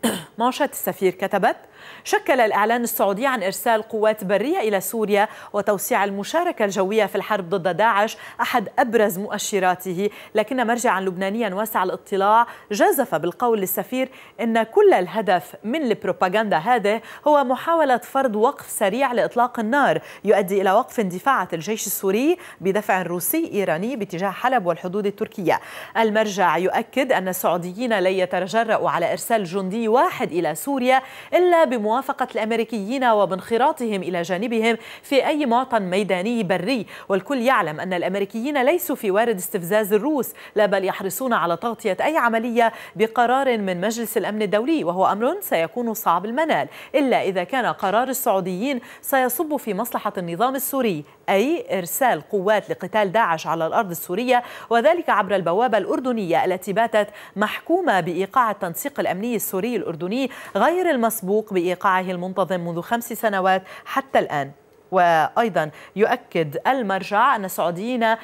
Speaker 3: مانشات السفير كتبت شكل الإعلان السعودي عن إرسال قوات برية إلى سوريا وتوسيع المشاركة الجوية في الحرب ضد داعش أحد أبرز مؤشراته لكن مرجعا لبنانيا واسع الاطلاع جازف بالقول للسفير أن كل الهدف من البروباغندا هذه هو محاولة فرض وقف سريع لإطلاق النار يؤدي إلى وقف اندفاعات الجيش السوري بدفع روسي إيراني باتجاه حلب والحدود التركية المرجع يؤكد أن السعوديين لن يتجرأوا على إرسال جندي واحد إلى سوريا إلا بموافقة الأمريكيين وبانخراطهم إلى جانبهم في أي معطى ميداني بري والكل يعلم أن الأمريكيين ليسوا في وارد استفزاز الروس لا بل يحرصون على تغطية أي عملية بقرار من مجلس الأمن الدولي وهو أمر سيكون صعب المنال إلا إذا كان قرار السعوديين سيصب في مصلحة النظام السوري أي إرسال قوات لقتال داعش على الأرض السورية وذلك عبر البوابة الأردنية التي باتت محكومة بإيقاع التنسيق الأمني السوري الأردني غير المسبوق بإيقاعه المنتظم منذ خمس سنوات حتى الآن وأيضا يؤكد المرجع أن السعوديين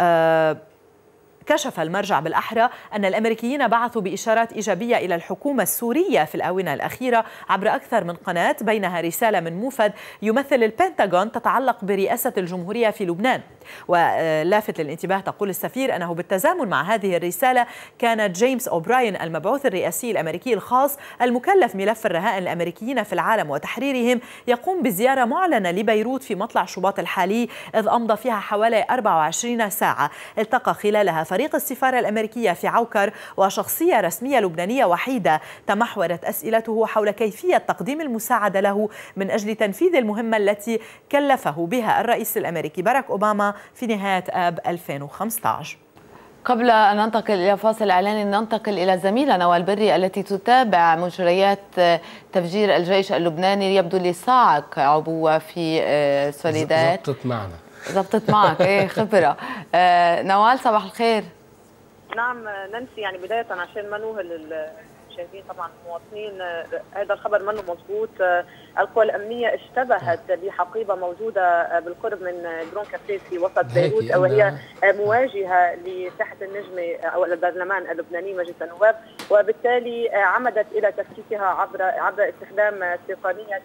Speaker 3: آه، كشف المرجع بالأحرى أن الأمريكيين بعثوا بإشارات إيجابية إلى الحكومة السورية في الآونة الأخيرة عبر أكثر من قناة بينها رسالة من موفد يمثل البنتاغون تتعلق برئاسة الجمهورية في لبنان ولافت للانتباه تقول السفير أنه بالتزامن مع هذه الرسالة كان جيمس أوبراين المبعوث الرئاسي الأمريكي الخاص المكلف ملف الرهائن الأمريكيين في العالم وتحريرهم يقوم بزيارة معلنة لبيروت في مطلع شباط الحالي إذ أمضى فيها حوالي 24 ساعة التقى خلالها فريق فريق السفارة الأمريكية في عوكر وشخصية رسمية لبنانية وحيدة تمحورت أسئلته حول كيفية تقديم المساعدة له من أجل تنفيذ المهمة التي كلفه بها الرئيس الأمريكي باراك أوباما في نهاية آب 2015 قبل
Speaker 1: أن ننتقل إلى فاصل إعلاني ننتقل إلى زميلة نوال بري التي تتابع مجريات تفجير الجيش اللبناني يبدو لصاعق عبوة في آه، سوليدات زبطت معنا زبطت معك ايه خبره آه نوال صباح الخير
Speaker 5: نعم نانسي يعني بدايه عشان ما نوهل المشاهدين طبعا المواطنين آه، هذا الخبر منه مضبوط آه، القوى الامنيه اشتبهت آه. بحقيبه موجوده بالقرب من جرون كافيه في وسط بيروت وهي مواجهه لساحه النجمه او البرلمان اللبناني مجلس النواب وبالتالي عمدت الى تفكيكها عبر عبر استخدام تقنيه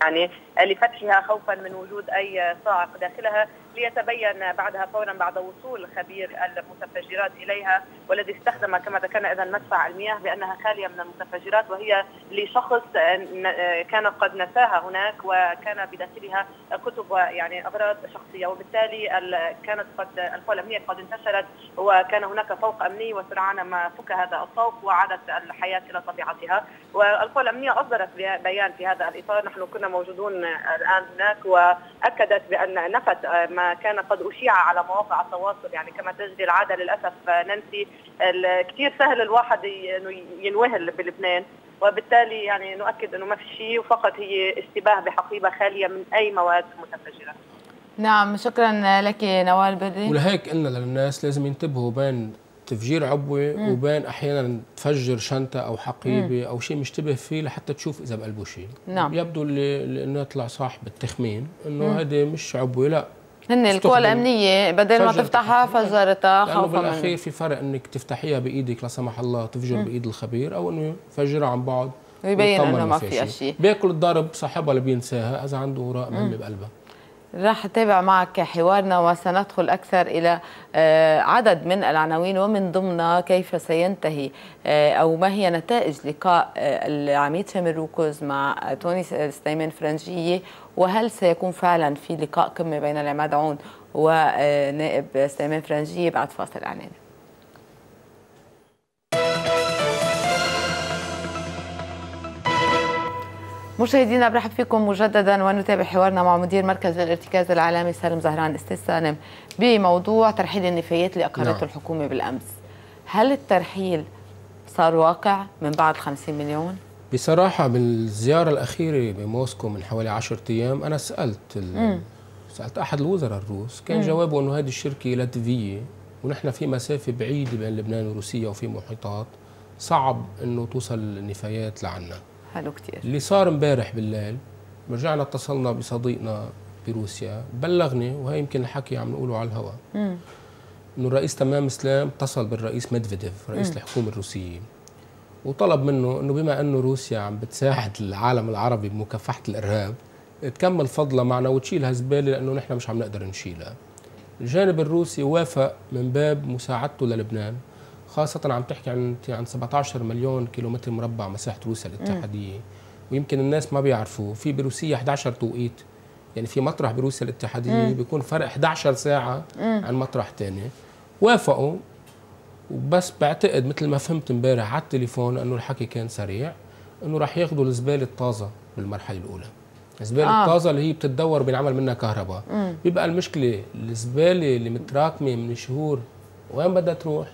Speaker 5: يعني لفتحها خوفا من وجود اي صاعق داخلها ليتبين بعدها فورا بعد وصول خبير المتفجرات اليها والذي استخدم كما ذكرنا اذا مدفع المياه بانها خاليه من المتفجرات وهي لشخص كان قد نساها هناك وكان بداخلها كتب يعني اغراض شخصيه وبالتالي كانت قد القوى الامنيه قد انتشرت وكان هناك فوق امني وسرعان ما فك هذا الفوق وعادت الحياه الى طبيعتها والقوى الامنيه اصدرت بيان في هذا الاطار نحن كنا موجودون الان هناك واكدت بان نفت ما كان قد أشيع على مواقع التواصل يعني كما تجري العادة للأسف ننسي كثير سهل الواحد انه ينوهل بلبنان وبالتالي يعني نؤكد انه ما في شيء وفقط هي اشتباه بحقيبه خاليه من اي مواد متفجره.
Speaker 1: نعم شكرا لك نوال بري ولهيك
Speaker 2: قلنا للناس لازم ينتبهوا بين تفجير عبوه مم. وبين احيانا تفجر شنطه او حقيبه مم. او شيء مشتبه فيه لحتى تشوف اذا بقلبه شيء نعم يبدو اللي, اللي انه طلع صاحب التخمين انه هذه مش عبوه لا
Speaker 1: هن القوى الامنيه بدل ما تفتحها فجرتها خوفا منه بالاخير
Speaker 2: في فرق انك تفتحيها بايدك لا سمح الله تفجر بايد الخبير او انه يفجرها عن بعد
Speaker 1: ويبين انه ما في شيء
Speaker 2: بياكل الضرب صاحبها اللي بينساها اذا عنده وراء مهمه بقلبها
Speaker 1: راح اتابع معك حوارنا وسندخل اكثر الى آه، عدد من العناوين ومن ضمنها كيف سينتهي آه، او ما هي نتائج لقاء آه، العميد شامل روكوز مع توني سليمان فرنجيه وهل سيكون فعلا في لقاء قمه بين العماد عون ونائب سليمان فرنجيه بعد فاصل اعلاني مشاهدينا برحب فيكم مجددا ونتابع حوارنا مع مدير مركز الارتكاز العالمي سالم زهران استاذ سالم بموضوع ترحيل النفايات اللي اقرته نعم. الحكومه بالامس هل الترحيل صار واقع من بعد 50 مليون
Speaker 2: بصراحه بالزياره الاخيره بموسكو من حوالي 10 ايام انا سالت ال... سالت احد الوزراء الروس كان جوابه انه هذه الشركه لاتفيه ونحن في مسافه بعيده بين لبنان وروسيا وفي محيطات صعب انه توصل النفايات لعنا حلو كثير اللي صار امبارح بالليل رجعنا اتصلنا بصديقنا بروسيا بلغني وهي يمكن الحكي عم نقوله على الهواء انه الرئيس تمام اسلام اتصل بالرئيس ميدفيديف رئيس مم. الحكومه الروسيه وطلب منه انه بما انه روسيا عم بتساعد العالم العربي بمكافحه الارهاب تكمل فضلها معنا وتشيل هالزباله لانه نحن مش عم نقدر نشيلها. الجانب الروسي وافق من باب مساعدته للبنان خاصة عم تحكي عن عن 17 مليون كيلومتر مربع مساحة روسيا الاتحادية م. ويمكن الناس ما بيعرفوا في بروسيا 11 توقيت يعني في مطرح بروسيا الاتحادية م. بيكون فرق 11 ساعة م. عن مطرح ثاني وافقوا وبس بعتقد مثل ما فهمت امبارح على التليفون انه الحكي كان سريع انه رح ياخذوا الزبالة الطازة بالمرحلة الأولى الزبالة آه. الطازة اللي هي بتتدور بينعمل منها كهرباء بيبقى المشكلة الزبالة اللي متراكمة من شهور وين بدها تروح؟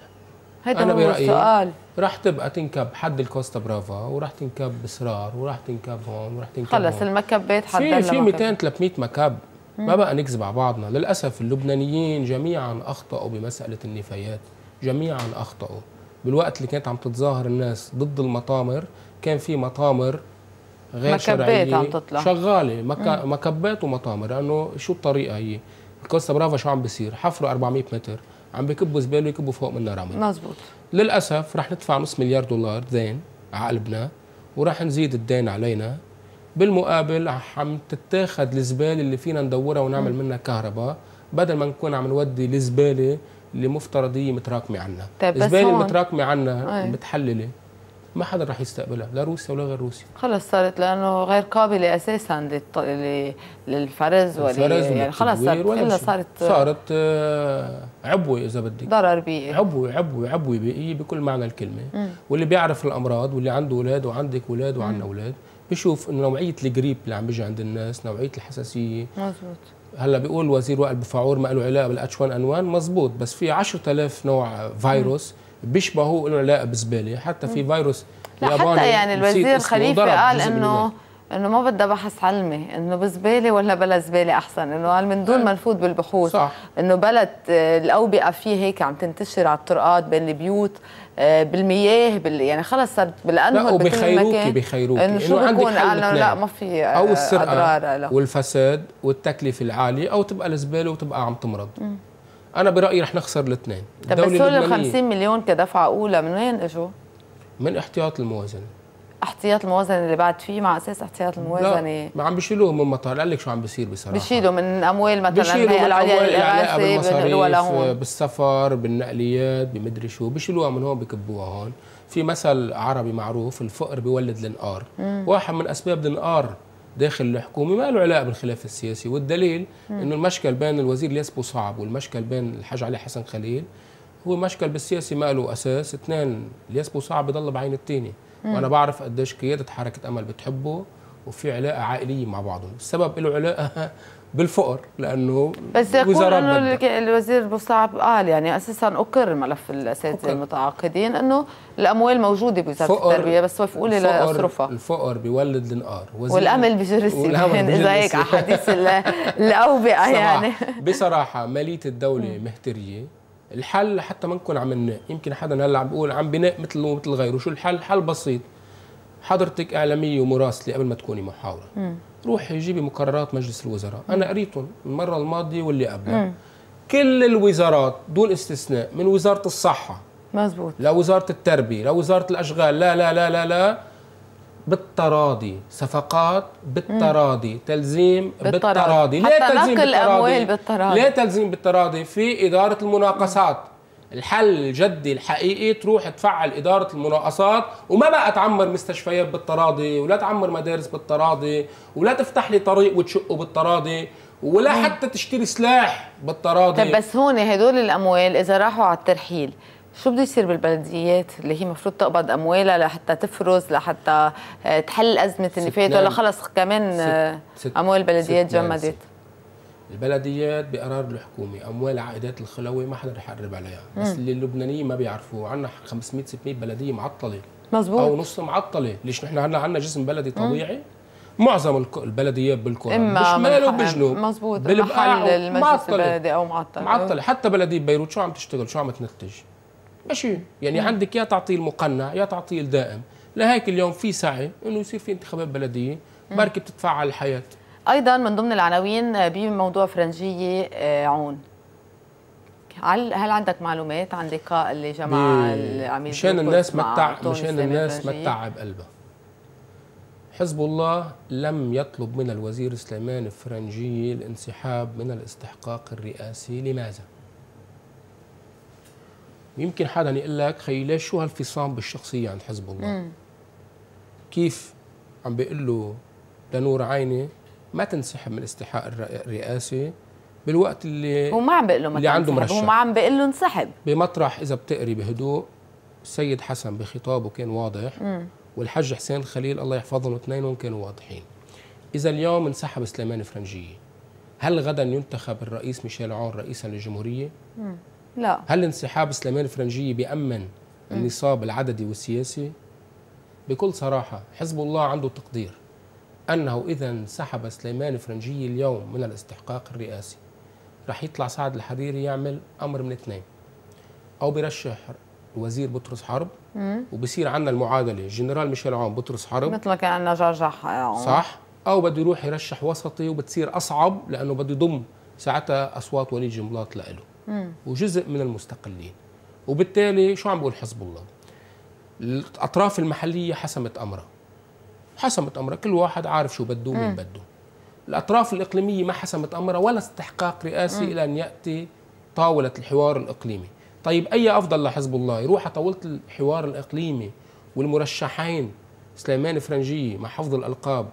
Speaker 2: هذا أنا هو السؤال راح تبقى تنكب حد الكوستا برافا وراح تنكب بسرار وراح تنكب هون وراح تنكب خلص المكبات حد في في 200 300 مكب ما بقى نكذب على بعضنا للاسف اللبنانيين جميعا اخطاوا بمساله النفايات جميعا اخطاوا بالوقت اللي كانت عم تتظاهر الناس ضد المطامر كان في مطامر غير مكبات شرعيه عم تطلع شغاله مك... مكبات ومطامر لانه شو الطريقه هي الكوستا برافا شو عم بيصير حفروا 400 متر عم بكبوا زباله يكبوا فوق منها رمل مزبوط للاسف رح ندفع نص مليار دولار دين على قلبنا وراح نزيد الدين علينا بالمقابل عم تتاخذ الزباله اللي فينا ندورها ونعمل منها كهرباء بدل ما نكون عم نودي الزباله اللي مفترضيه متراكمه عنا طيب الزباله المتراكمه عنا متحلله ما حدا رح يستقبلها لا روسيا ولا غير روسيا
Speaker 1: خلص صارت لانه غير قابله اساسا للط... للفرز الفرز يعني خلص صارت صارت صارت
Speaker 2: آه، عبوه اذا بدك ضرر بيئي عبوه عبوه عبوه بيئيه بكل معنى الكلمه م. واللي بيعرف الامراض واللي عنده اولاد وعندك اولاد وعندنا اولاد بشوف انه نوعيه الجريب اللي عم بيجي عند الناس نوعيه الحساسيه مزبوط هلا بيقول وزير وائل بفعور ما له علاقه بالاتش 1 ان 1 مزبوط بس في 10000 نوع فيروس م. بيشبهوا له لا بالزباله حتى في فيروس لا حتى يعني الوزير خليفه قال انه
Speaker 1: انه ما بدها بحث علمي انه بزباله ولا بلا زباله احسن انه قال من دون إيه. ما نفوت بالبحوث صح. انه بلد آه، الاوبئه فيه هيك عم تنتشر على الطرقات بين البيوت آه، بالمياه بال يعني خلص صارت بالانهر لا وبخيروكي بخيروكي انه شو بكون قالوا لا ما في او السرقه
Speaker 2: والفساد والتكلفه العاليه او تبقى الزباله وتبقى عم تمرض م. انا برايي رح نخسر الاثنين طب بس هول 50
Speaker 1: مليون كدفعه اولى من وين اجوا؟
Speaker 2: من احتياط الموازنه
Speaker 1: احتياط الموازنه اللي بعد فيه مع اساس احتياط الموازنه لا
Speaker 2: ما عم بيشيلوه من مطار قال لك شو عم بيصير بصراحه
Speaker 1: بيشيلوا من اموال مثلا بيشيلوا من اموال يعني الاعاقه بالمصاريف
Speaker 2: بالسفر بالنقليات بمدري شو بيشيلوها من هون بكبوها هون في مثل عربي معروف الفقر بيولد الانقار واحد من اسباب الانقار داخل الحكومه ما له علاقه بالخلاف السياسي والدليل انه المشكل بين الوزير اليسبو صعب والمشكل بين الحاج علي حسن خليل هو مشكل بالسياسي ما له اساس اثنين اليسبو صعب بضل بعين التاني وانا بعرف قديش قياده حركه امل بتحبه وفي علاقه عائليه مع بعضهم السبب له علاقه بالفقر لانه بس يقول انه
Speaker 1: الوزير مصعب قال يعني اساسا اقر ملف الاساتذه المتعاقدين انه الاموال موجوده بوزاره التربيه بس وافقوا لي لاصرفها
Speaker 2: الفقر بيولد النقار والامل بجر السنين يعني، اذا هيك على حديث
Speaker 1: الاوبئه يعني
Speaker 2: بصراحه ماليه الدوله مهتريه الحل حتى ما نكون عم يمكن حدا هلا عم بيقول عم بناء مثله مثل غيره شو الحل حل بسيط حضرتك اعلاميه ومراسله قبل ما تكوني محاوره روحي جيبي مقررات مجلس الوزراء مم. انا قريتهم المره الماضيه واللي قبلها كل الوزارات دون استثناء من وزاره الصحه مزبوط لوزاره التربيه لوزاره الاشغال لا لا لا لا لا بالتراضي صفقات بالتراضي مم. تلزيم بالتراضي, بالتراضي. ليه تلزيم بالتراضي.
Speaker 1: بالتراضي لا
Speaker 2: تلزيم بالتراضي في اداره المناقصات مم. الحل الجدي الحقيقي تروح تفعل اداره المناقصات وما بقى تعمر مستشفيات بالتراضي ولا تعمر مدارس بالتراضي ولا تفتح لي طريق وتشقه بالتراضي ولا حتى تشتري سلاح بالتراضي طب بس
Speaker 1: هون هدول الاموال اذا راحوا على الترحيل شو بده يصير بالبلديات اللي هي المفروض تقبض اموالها لحتى تفرز لحتى آه، تحل ازمه النفايات ولا خلص كمان آه، ست اموال البلديات جمدت
Speaker 2: البلديات بقرار الحكومه اموال عائدات الخلوي ما حدا رح يقرب عليها مم. بس اللي اللبنانيين ما بيعرفوه عندنا 500 600 بلديه معطله مزبوط او نص معطله ليش نحن هلا عندنا جسم بلدي طبيعي مم. معظم البلديات بالكره بشمال وبجنوب مزبوط بالبقاع المجلس البلدي او
Speaker 1: معطل معطله
Speaker 2: حتى بلديه بيروت شو عم تشتغل شو عم تنتج ماشي يعني مم. عندك يا تعطيل مقنع يا تعطيل دائم لهيك اليوم في سعي انه يصير في انتخابات بلديه بركي بتتفعل الحياه
Speaker 1: ايضا من ضمن العناوين بموضوع فرنجيه آه، عون هل هل عندك معلومات عن لقاء اللي جمع العميد مشان الناس ما تتعب مشان الناس ما
Speaker 2: تعب قلبها حزب الله لم يطلب من الوزير سليمان الفرنجي الانسحاب من الاستحقاق الرئاسي لماذا؟ يمكن حدا يقول لك خي ليش شو هالفصام بالشخصيه عند حزب الله؟ مم. كيف عم بيقول له لنور عيني ما تنسحب من استحقاق الرئاسه بالوقت اللي هو ما عم بقول له ما اللي عنده مرشح هو ما
Speaker 1: عم بقول له انسحب
Speaker 2: بمطرح اذا بتقري بهدوء السيد حسن بخطابه كان واضح م. والحج حسين خليل الله يحفظهم اثنينهم كانوا واضحين اذا اليوم انسحب سليمان فرنجيه هل غدا ينتخب الرئيس ميشيل عون رئيسا للجمهوريه؟ لا هل انسحاب سليمان فرنجيه بيأمن النصاب العددي والسياسي؟ بكل صراحه حزب الله عنده تقدير أنه إذا انسحب سليمان فرنجي اليوم من الاستحقاق الرئاسي رح يطلع سعد الحريري يعمل أمر من اثنين أو بيرشح وزير بطرس حرب وبصير عندنا المعادلة جنرال ميشيل عون بطرس حرب مثل
Speaker 1: ما كان عندنا جرجح صح
Speaker 2: أو بده يروح يرشح وسطي وبتصير أصعب لأنه بده يضم ساعتها أصوات وليد جملاط لإله وجزء من المستقلين وبالتالي شو عم بقول حزب الله الأطراف المحلية حسمت أمرها حسمت امرها كل واحد عارف شو بده ومين بده الاطراف الاقليميه ما حسمت امرها ولا استحقاق رئاسي الى ان ياتي طاوله الحوار الاقليمي طيب اي افضل لحزب الله يروح على طاوله الحوار الاقليمي والمرشحين سليمان فرنجيه مع حفظ الالقاب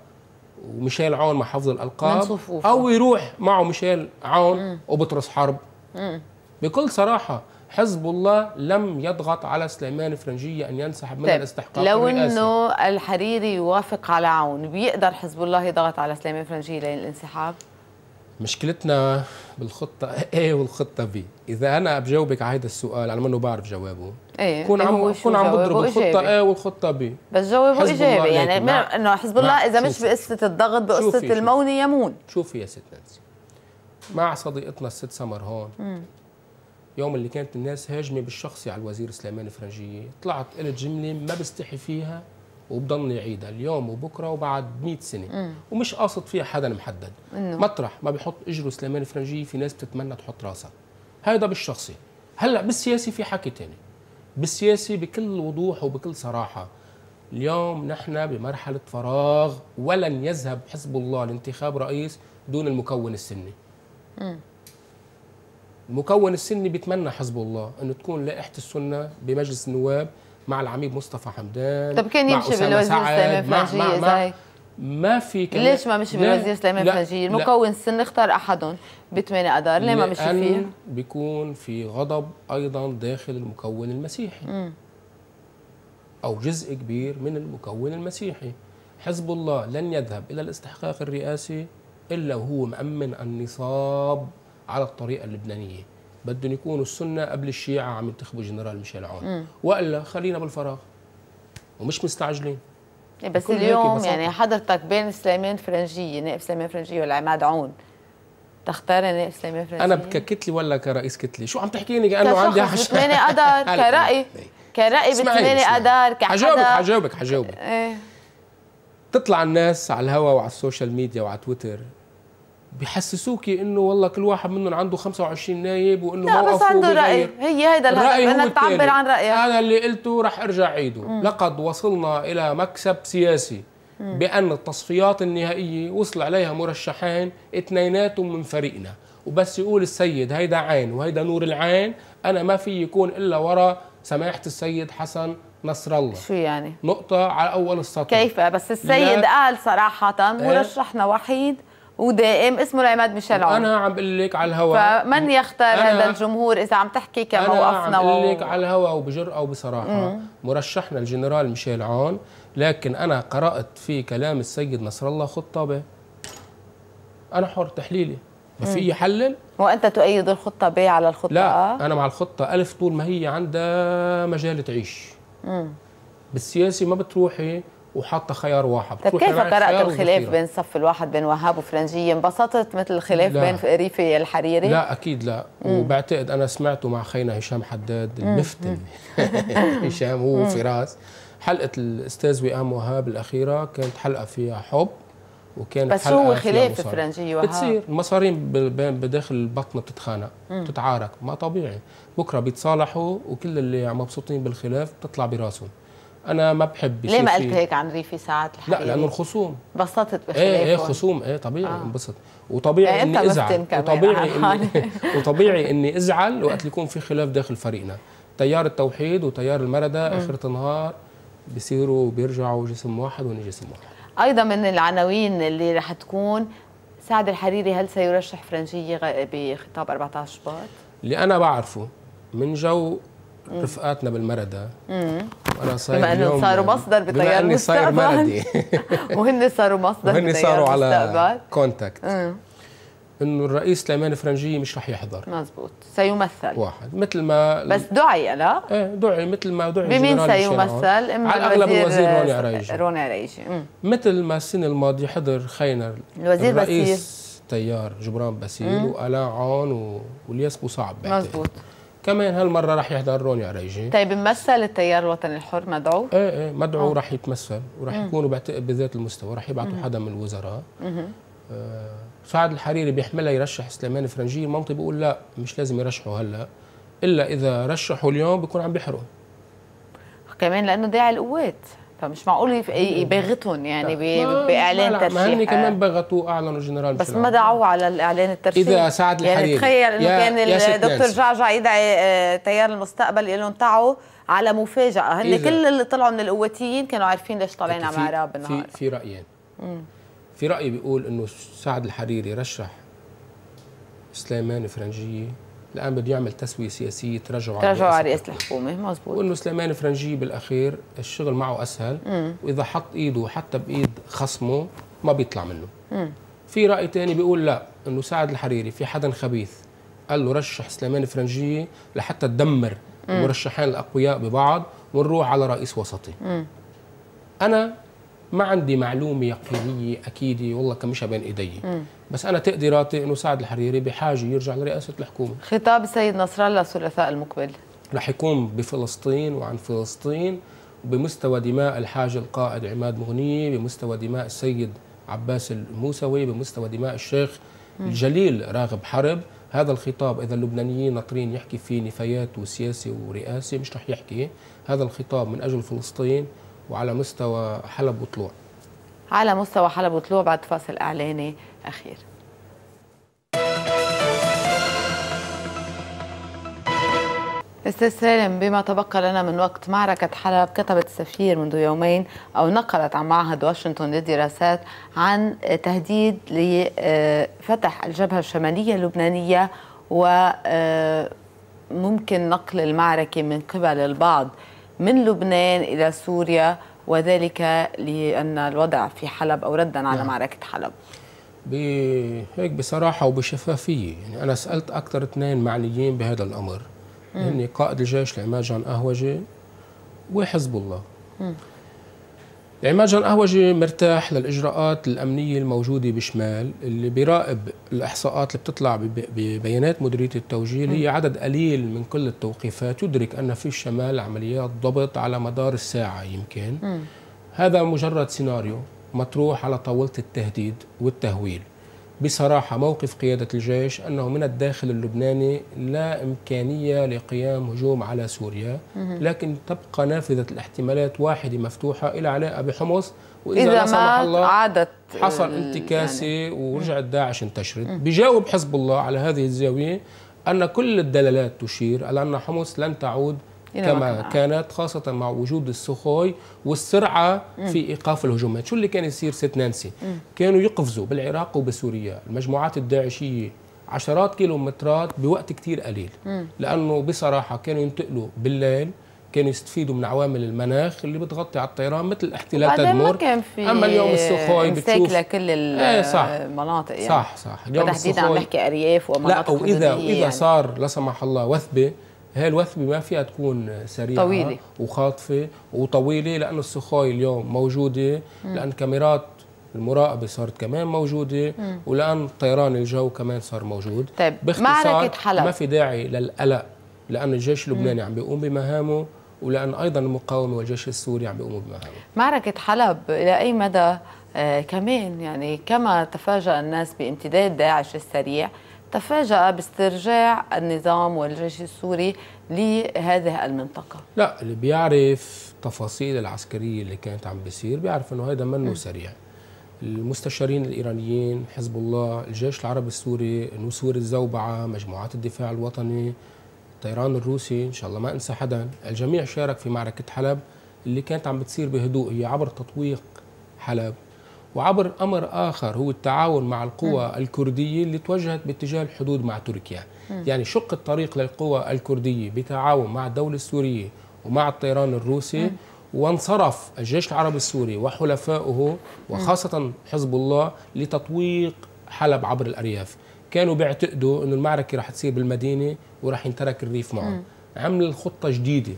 Speaker 2: وميشيل عون مع حفظ الالقاب او يروح معه ميشيل عون وبطرس حرب بكل صراحه حزب الله لم يضغط على سليمان فرنجية أن ينسحب من طيب الاستحقاق لو أنه
Speaker 1: الحريري يوافق على عون بيقدر حزب الله يضغط على سليمان فرنجية للانسحاب؟
Speaker 2: مشكلتنا بالخطة A إيه والخطة B إذا أنا بجاوبك على هذا السؤال على ما بعرف جوابه
Speaker 1: ايه كون يعني عم كون عم بضرب الخطة A إيه
Speaker 2: والخطة B بس جوابه إيجابي يعني مع... إنه حزب الله إذا مش بقصة الضغط بقصة المون يمون شوفي يا ست نانسي مع صديقتنا الست سمر هون يوم اللي كانت الناس هاجمه بالشخصي على الوزير سليمان الفرنجية طلعت قلت جمله ما بستحي فيها وبضلني اعيدها اليوم وبكره وبعد 100 سنه مم. ومش قاصد فيها حدا محدد إنه. مطرح ما بيحط اجره سليمان فرنجيه في ناس بتتمنى تحط راسها هذا بالشخصي هلا بالسياسي في حكي تاني بالسياسي بكل وضوح وبكل صراحه اليوم نحن بمرحله فراغ ولن يذهب حزب الله لانتخاب رئيس دون المكون السني مم. المكون السني بيتمنى حزب الله انه تكون لائحه السنه بمجلس النواب مع العميد مصطفى حمدان طب كان يمشي بالوزير سليمان فاجيه زي ما في كلام ليش ما مشي بالوزير سليمان فاجيه المكون
Speaker 1: السني اختار احدهم ب 8 اذار ليه ما مشي فيه؟
Speaker 2: بيكون في غضب ايضا داخل المكون المسيحي م. او جزء كبير من المكون المسيحي حزب الله لن يذهب الى الاستحقاق الرئاسي الا وهو مأمن النصاب على الطريقه اللبنانيه بدهم يكونوا السنه قبل الشيعه عم ينتخبوا جنرال ميشيل عون والا خلينا بالفراغ ومش مستعجلين
Speaker 1: يعني بس اليوم يعني حضرتك بين سليمان فرنجيه نائب سليمان فرنجيه والعماد عون تختار نائب سليمان فرنجيه انا ككتله
Speaker 2: ولا كرئيس كتله شو عم تحكيني كانه عندي حش 8 قدر كرأي
Speaker 1: إيه. كرأي ب 8 اذار كحدا حجاوبك حجاوبك حجاوبك ايه
Speaker 2: تطلع الناس على الهواء وعلى السوشيال ميديا وعلى تويتر بحسسوكي انه والله كل واحد منهم عنده 25 نايب وانه لا بس عنده راي هي
Speaker 1: هيدا الهدف انك تعبر عن رايك انا
Speaker 2: اللي قلته رح ارجع عيده مم. لقد وصلنا الى مكسب سياسي مم. بان التصفيات النهائيه وصل عليها مرشحين اثنيناتهم من فريقنا وبس يقول السيد هيدا عين وهيدا نور العين انا ما في يكون الا ورا سماحه السيد حسن نصر الله شو يعني نقطه على اول السطر كيف بس السيد قال
Speaker 1: صراحه إيه؟ مرشحنا وحيد ودائم اسمه العماد ميشيل عون انا
Speaker 2: عم بقول لك على الهواء
Speaker 1: فمن يختار هذا الجمهور اذا عم تحكي كموقف كموقفنا انا عم بقول لك
Speaker 2: على الهواء وبجرأه وبصراحه مم. مرشحنا الجنرال ميشيل عون لكن انا قرات في كلام السيد نصر الله خطابه انا حر تحليلي ما في
Speaker 1: يحلل وانت تؤيد الخطه ب على الخطه لا
Speaker 2: انا مع الخطه الف طول ما هي عندها مجال تعيش مم. بالسياسي ما بتروحي وحاطه خيار واحد طب كيف قرات الخلاف بين
Speaker 1: صف الواحد بين وهاب وفرنجية انبسطت مثل الخلاف لا. بين ريفي الحريري لا
Speaker 2: اكيد لا مم. وبعتقد انا سمعته مع خينا هشام حداد المفتن هشام هو وفراس حلقه الاستاذ وئام وهاب الاخيره كانت حلقه فيها حب وكان بس هو خلاف فرنجي وهاب بتصير المصارين بداخل البطن بتتخانق بتتعارك ما طبيعي بكره بيتصالحوا وكل اللي مبسوطين بالخلاف بتطلع براسهم انا ما بحب ليه ما قلت هيك
Speaker 1: عن ريفي ساعات الحقيقة. لا لانه الخصوم بسطت بخلافه ايه ايه خصوم
Speaker 2: ايه طبيعي آه. انبسط وطبيعي إيه اني ازعل وطبيعي اني وطبيعي اني ازعل وقت يكون في خلاف داخل فريقنا تيار التوحيد وتيار المردة اخر النهار بيصيروا بيرجعوا جسم واحد وني جسم
Speaker 1: واحد ايضا من العناوين اللي رح تكون سعد الحريري هل سيرشح فرنجيه بخطاب 14 شباط؟
Speaker 2: اللي انا بعرفه من جو رفقاتنا بالمردة وانا صاير بما انه صاروا يعني مصدر بتيار بما اني صاير مردي
Speaker 1: وهن صاروا مصدر وهن صاروا على كونتاكت
Speaker 2: انه الرئيس سليمان فرنجيه مش رح يحضر
Speaker 1: مزبوط سيمثل واحد مثل ما بس دعي لا ايه دعي مثل ما دعي بمين سيمثل اما على الاغلب الوزير روني عريجي روني عريجي
Speaker 2: مثل ما السنه الماضيه حضر خينا الوزير الرئيس بسير تيار جبران باسيل وقلاع عون والياس بوصعب مزبوط كمان هالمره رح يحضرون يا ريجي طيب
Speaker 1: ممثل التيار الوطني الحر مدعو؟
Speaker 2: ايه ايه مدعو آه. رح يتمثل ورح يكونوا بعتقد بذات المستوى رح يبعثوا حدا من الوزراء آه سعد الحريري بيحملها يرشح سليمان فرنجي المنطقي بيقول لا مش لازم يرشحوا هلا الا اذا رشحوا اليوم بيكون عم بيحرقوا
Speaker 1: كمان لانه داعي القوات فمش معقول يباغتهم يعني باعلان ترشيح ما هن كمان
Speaker 2: باغتوا اعلنوا جنرال بس ما
Speaker 1: دعوه على الاعلان الترشيح اذا سعد يعني الحريري يعني تخيل انه كان الدكتور جعجع يدعي آه، تيار المستقبل يقول لهم تعوا على مفاجاه هن كل اللي طلعوا من القواتيين كانوا عارفين ليش طالعين على عراب النهار
Speaker 2: في في رايين في راي بيقول انه سعد الحريري رشح سليمان فرنجيه الان بده يعمل تسويه سياسيه ترجعوا على على رئاسه
Speaker 1: الحكومه مزبوط
Speaker 2: وانه سليمان فرنجي بالاخير الشغل معه اسهل مم. واذا حط ايده حتى بايد خصمه ما بيطلع منه مم. في راي ثاني بيقول لا انه سعد الحريري في حدا خبيث قال له رشح سليمان فرنجيه لحتى تدمر المرشحين الاقوياء ببعض ونروح على رئيس وسطي مم. انا ما عندي معلومه يقينيه اكيده والله كمشها بين ايدي بس أنا تقديراتي أنه سعد الحريري بحاجة يرجع لرئاسة الحكومة
Speaker 1: خطاب السيد نصر الله الثلاثاء المقبل
Speaker 2: رح يكون بفلسطين وعن فلسطين بمستوى دماء الحاج القائد عماد مغنية بمستوى دماء السيد عباس الموسوي بمستوى دماء الشيخ الجليل راغب حرب هذا الخطاب إذا اللبنانيين ناطرين يحكي فيه نفايات وسياسي ورئاسي مش رح يحكي هذا الخطاب من أجل فلسطين وعلى مستوى حلب وطلوع
Speaker 1: على مستوى حلب وطلوع بعد فاصل إعلاني أخير استاذ سالم بما تبقى لنا من وقت معركة حلب كتبت السفير منذ يومين أو نقلت عن معهد واشنطن للدراسات عن تهديد لفتح الجبهة الشمالية اللبنانية وممكن آه، نقل المعركة من قبل البعض من لبنان إلى سوريا وذلك لأن الوضع في حلب أو ردا على نعم. معركة حلب
Speaker 2: هيك بصراحة وبشفافية يعني أنا سألت أكثر اثنين معنيين بهذا الأمر هن يعني قائد الجيش العماجان أهوجي قهوجي وحزب الله مم. يعني مهجر القهوجي مرتاح للاجراءات الامنيه الموجوده بشمال اللي بيراقب الاحصاءات اللي بتطلع ببيانات مديريه التوجيه هي عدد قليل من كل التوقيفات يدرك ان في الشمال عمليات ضبط على مدار الساعه يمكن م. هذا مجرد سيناريو مطروح على طاوله التهديد والتهويل بصراحة موقف قيادة الجيش أنه من الداخل اللبناني لا إمكانية لقيام هجوم على سوريا لكن تبقى نافذة الاحتمالات واحدة مفتوحة إلى علاقة بحمص وإذا إذا ما
Speaker 1: الله عادت
Speaker 2: حصل انتكاسة يعني ورجعت داعش انتشرت بجاوب حزب الله على هذه الزاوية أن كل الدلالات تشير على أن حمص لن تعود كما كانت خاصة مع وجود السخوي والسرعة في إيقاف الهجومات شو اللي كان يصير ست نانسي كانوا يقفزوا بالعراق وبسوريا المجموعات الداعشية عشرات كيلومترات بوقت كتير قليل لأنه بصراحة كانوا ينتقلوا بالليل كانوا يستفيدوا من عوامل المناخ اللي بتغطي على الطيران مثل احتلال تدمر كان
Speaker 1: في اما اليوم السخوي بتشوف لكل إيه، المناطق ايه يعني صح صح اليوم تحديدا عم نحكي ارياف ومناطق لا واذا واذا يعني.
Speaker 2: صار لا سمح الله وثبه هي الوثبه ما فيها تكون سريعه طويله وخاطفه وطويله لانه السخاي اليوم موجوده مم. لان كاميرات المراقبه صارت كمان موجوده مم. ولان طيران الجو كمان صار موجود طيب معركه حلب ما في داعي للقلق لان الجيش اللبناني عم بيقوم بمهامه ولان ايضا المقاومه والجيش السوري عم بيقوموا بمهامه
Speaker 1: معركه حلب الى اي مدى آه كمان يعني كما تفاجأ الناس بامتداد داعش السريع تفاجأ باسترجاع النظام والجيش السوري لهذه المنطقة
Speaker 2: لا اللي بيعرف تفاصيل العسكرية اللي كانت عم بيصير بيعرف أنه هذا منه سريع المستشارين الإيرانيين حزب الله الجيش العربي السوري نسور الزوبعة مجموعات الدفاع الوطني الطيران الروسي إن شاء الله ما أنسى حدا الجميع شارك في معركة حلب اللي كانت عم بتصير بهدوء هي عبر تطويق حلب وعبر أمر آخر هو التعاون مع القوى الكردية اللي توجهت باتجاه الحدود مع تركيا يعني شق الطريق للقوى الكردية بتعاون مع الدولة السورية ومع الطيران الروسي وانصرف الجيش العربي السوري وحلفائه وخاصة حزب الله لتطويق حلب عبر الأرياف كانوا بيعتقدوا أن المعركة رح تصير بالمدينة ورح ينترك الريف معهم عمل خطة جديدة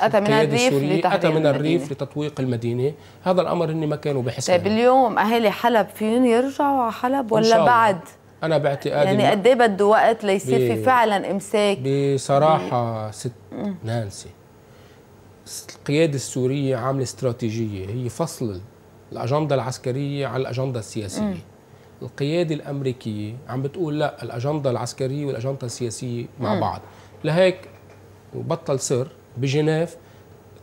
Speaker 1: أتى من الريف أتى من الريف
Speaker 2: المدينة. لتطويق المدينة هذا الأمر إني ما كانوا بحسن طيب
Speaker 1: اليوم أهالي حلب فيهم يرجعوا على حلب ولا بعد؟
Speaker 2: أنا باعتقادي يعني قد إيه
Speaker 1: بده وقت ليصير في فعلا إمساك بصراحة
Speaker 2: ست نانسي القيادة السورية عاملة استراتيجية هي فصل الأجندة العسكرية على الأجندة السياسية م. القيادة الأمريكية عم بتقول لا الأجندة العسكرية والأجندة السياسية مع م. بعض لهيك وبطل سر بجنيف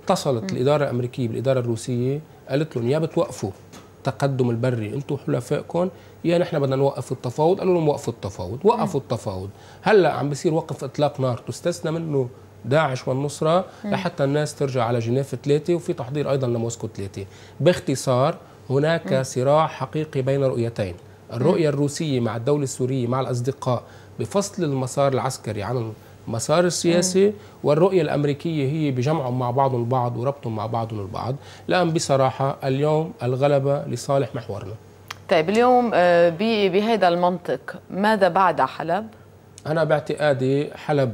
Speaker 2: اتصلت الاداره الامريكيه بالاداره الروسيه قالت لهم يا بتوقفوا التقدم البري انتم حلفائكم يا نحن بدنا نوقف التفاوض قالوا لهم وقفوا التفاوض وقفوا التفاوض هلا عم بيصير وقف اطلاق نار تستثنى منه داعش والنصرة لحتى الناس ترجع على جنيف ثلاثة وفي تحضير أيضا لموسكو ثلاثة باختصار هناك م. صراع حقيقي بين رؤيتين الرؤية الروسية مع الدولة السورية مع الأصدقاء بفصل المسار العسكري عن مسار السياسي والرؤية الأمريكية هي بجمعهم مع بعضهم البعض وربطهم مع بعضهم البعض لأن بصراحة اليوم الغلبة لصالح محورنا
Speaker 1: طيب اليوم آه، بهذا المنطق ماذا بعد حلب؟
Speaker 2: أنا باعتقادي حلب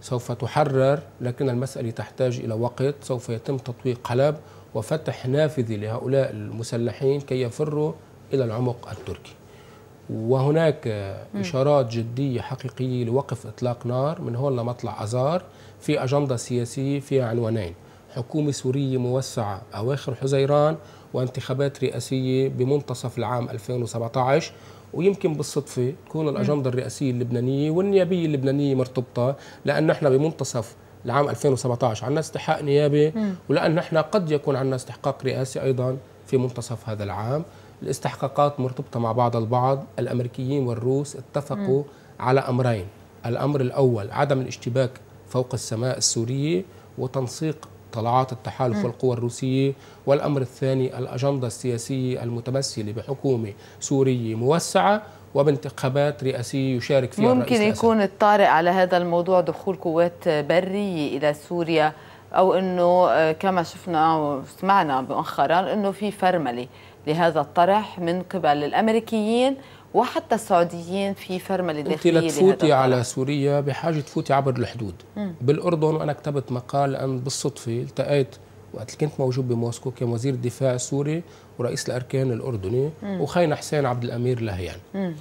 Speaker 2: سوف تحرر لكن المسألة تحتاج إلى وقت سوف يتم تطويق حلب وفتح نافذة لهؤلاء المسلحين كي يفروا إلى العمق التركي وهناك إشارات جدية حقيقية لوقف إطلاق نار من هون لمطلع أذار في أجندة سياسية فيها عنوانين حكومة سورية موسعة أواخر حزيران وانتخابات رئاسية بمنتصف العام 2017 ويمكن بالصدفة تكون الأجندة الرئاسية اللبنانية والنيابية اللبنانية مرتبطة لأن نحن بمنتصف العام 2017 عندنا استحقاق نيابي ولأن نحن قد يكون عندنا استحقاق رئاسي أيضا في منتصف هذا العام الاستحقاقات مرتبطة مع بعض البعض الأمريكيين والروس اتفقوا م. على أمرين الأمر الأول عدم الاشتباك فوق السماء السورية وتنسيق طلعات التحالف م. والقوى الروسية والأمر الثاني الأجندة السياسية المتمثلة بحكومة سورية موسعة وبانتخابات رئاسية يشارك فيها ممكن يكون
Speaker 1: الأسد. الطارئ على هذا الموضوع دخول قوات برية إلى سوريا أو أنه آه، كما شفنا وسمعنا مؤخرا أنه في فرملة لهذا الطرح من قبل الامريكيين وحتى السعوديين في فرمله داخليه انت لتفوتي
Speaker 2: على سوريا بحاجه تفوتي عبر الحدود مم. بالاردن انا كتبت مقال أن بالصدفه التقيت وقت اللي كنت موجود بموسكو كان وزير الدفاع السوري ورئيس الاركان الاردني وخينا حسين عبد الامير لهيان مم.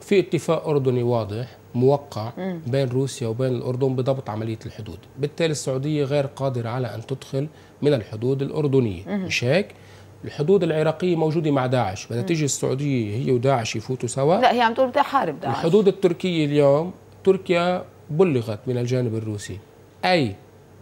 Speaker 2: في اتفاق اردني واضح موقع مم. بين روسيا وبين الاردن بضبط عمليه الحدود، بالتالي السعوديه غير قادره على ان تدخل من الحدود الاردنيه، مش هيك؟ الحدود العراقيه موجوده مع داعش بدها تيجي السعوديه هي وداعش يفوتوا سوا لا
Speaker 1: هي عم تقول بدها حارب داعش الحدود
Speaker 2: التركيه اليوم تركيا بلغت من الجانب الروسي اي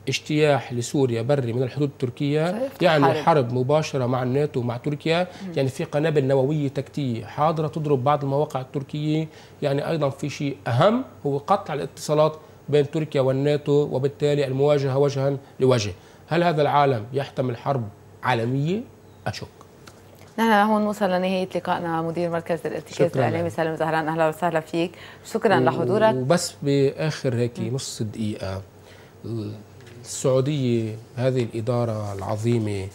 Speaker 2: اجتياح لسوريا بري من الحدود التركية يعني حرب. حرب مباشرة مع الناتو مع تركيا مم. يعني في قنابل نووية تكتية حاضرة تضرب بعض المواقع التركية يعني أيضا في شيء أهم هو قطع الاتصالات بين تركيا والناتو وبالتالي المواجهة وجها لوجه هل هذا العالم يحتمل حرب عالمية اشك
Speaker 1: نحن هون وصلنا لنهاية لقائنا مدير مركز الارتكاز الإعلامي سالم زهران أهلا وسهلا فيك شكرا و... لحضورك
Speaker 2: وبس بآخر هيك نص دقيقة السعودية هذه الإدارة العظيمة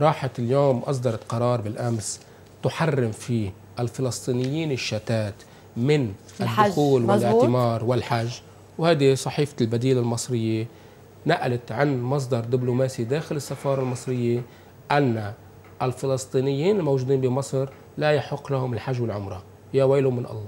Speaker 2: راحت اليوم أصدرت قرار بالأمس تحرم فيه الفلسطينيين الشتات من الحج. الدخول مزبوط. والاعتمار والحج وهذه صحيفة البديل المصرية نقلت عن مصدر دبلوماسي داخل السفارة المصرية أن الفلسطينيين الموجودين بمصر لا يحق لهم الحج والعمره يا ويل من الله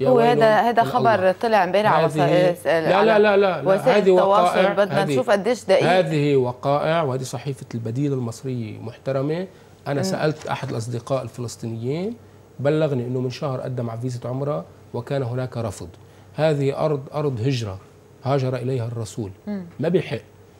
Speaker 1: يا هو هذا هذا خبر الله. طلع امبارح على وسائل لا لا لا لا, لا. هذه وقائع بدنا نشوف قديش دقيق
Speaker 2: هذه وقائع وهذه صحيفه البديل المصريه محترمه انا م. سالت احد الاصدقاء الفلسطينيين بلغني انه من شهر قدم على فيزه عمره وكان هناك رفض هذه ارض ارض هجره هاجر اليها الرسول م. ما بيحق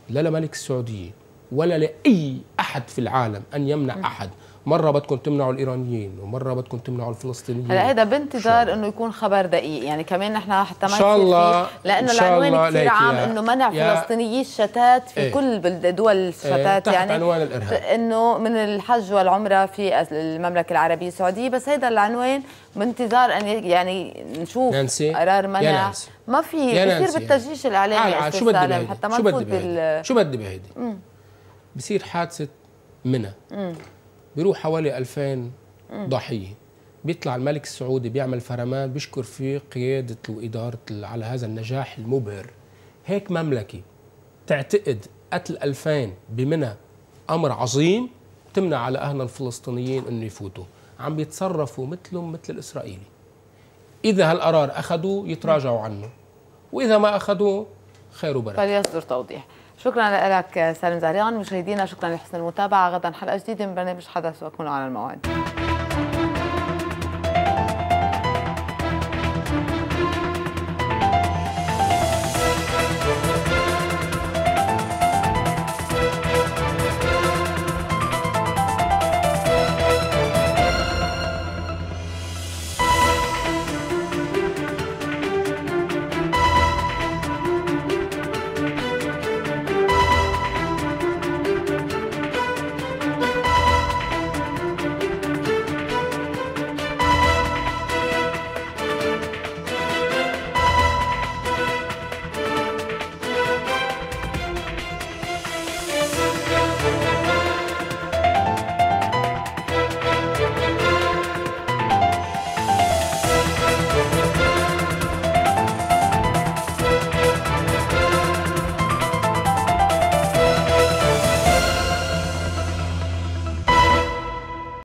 Speaker 2: لا لملك السعوديه ولا لاي احد في العالم ان يمنع احد مره بدكم تمنعوا الايرانيين ومره بدكم تمنعوا الفلسطينيين هلا هذا
Speaker 1: بانتظار انه يكون خبر دقيق يعني كمان نحن حتى ما ان شاء الله لانه العنوان كثير عام انه منع فلسطينيي الشتات في ايه كل دول إيه، الشتات ايه يعني عنوان الارهاب انه من الحج والعمره في المملكه العربيه السعوديه بس هذا العنوان بانتظار ان يعني نشوف نانسي قرار منع ما في كثير بالتجيش الاعلامي شو بدي حتى ما شو بدي بهيدي شو
Speaker 2: بدي بهيدي بصير حادثه منى بيروح حوالي 2000 ضحيه بيطلع الملك السعودي بيعمل فرمان بيشكر فيه قيادة وإدارة على هذا النجاح المبهر هيك مملكة تعتقد قتل 2000 بمنى أمر عظيم تمنع على أهلنا الفلسطينيين أنه يفوتوا عم بيتصرفوا مثلهم مثل الإسرائيلي إذا هالقرار أخذوه يتراجعوا عنه وإذا ما أخذوه خير وبركة
Speaker 1: فليصدر توضيح شكرا لك سالم زهريان مشاهدينا شكرا لحسن المتابعه غدا حلقه جديده من برنامج حدث وكونوا على الموعد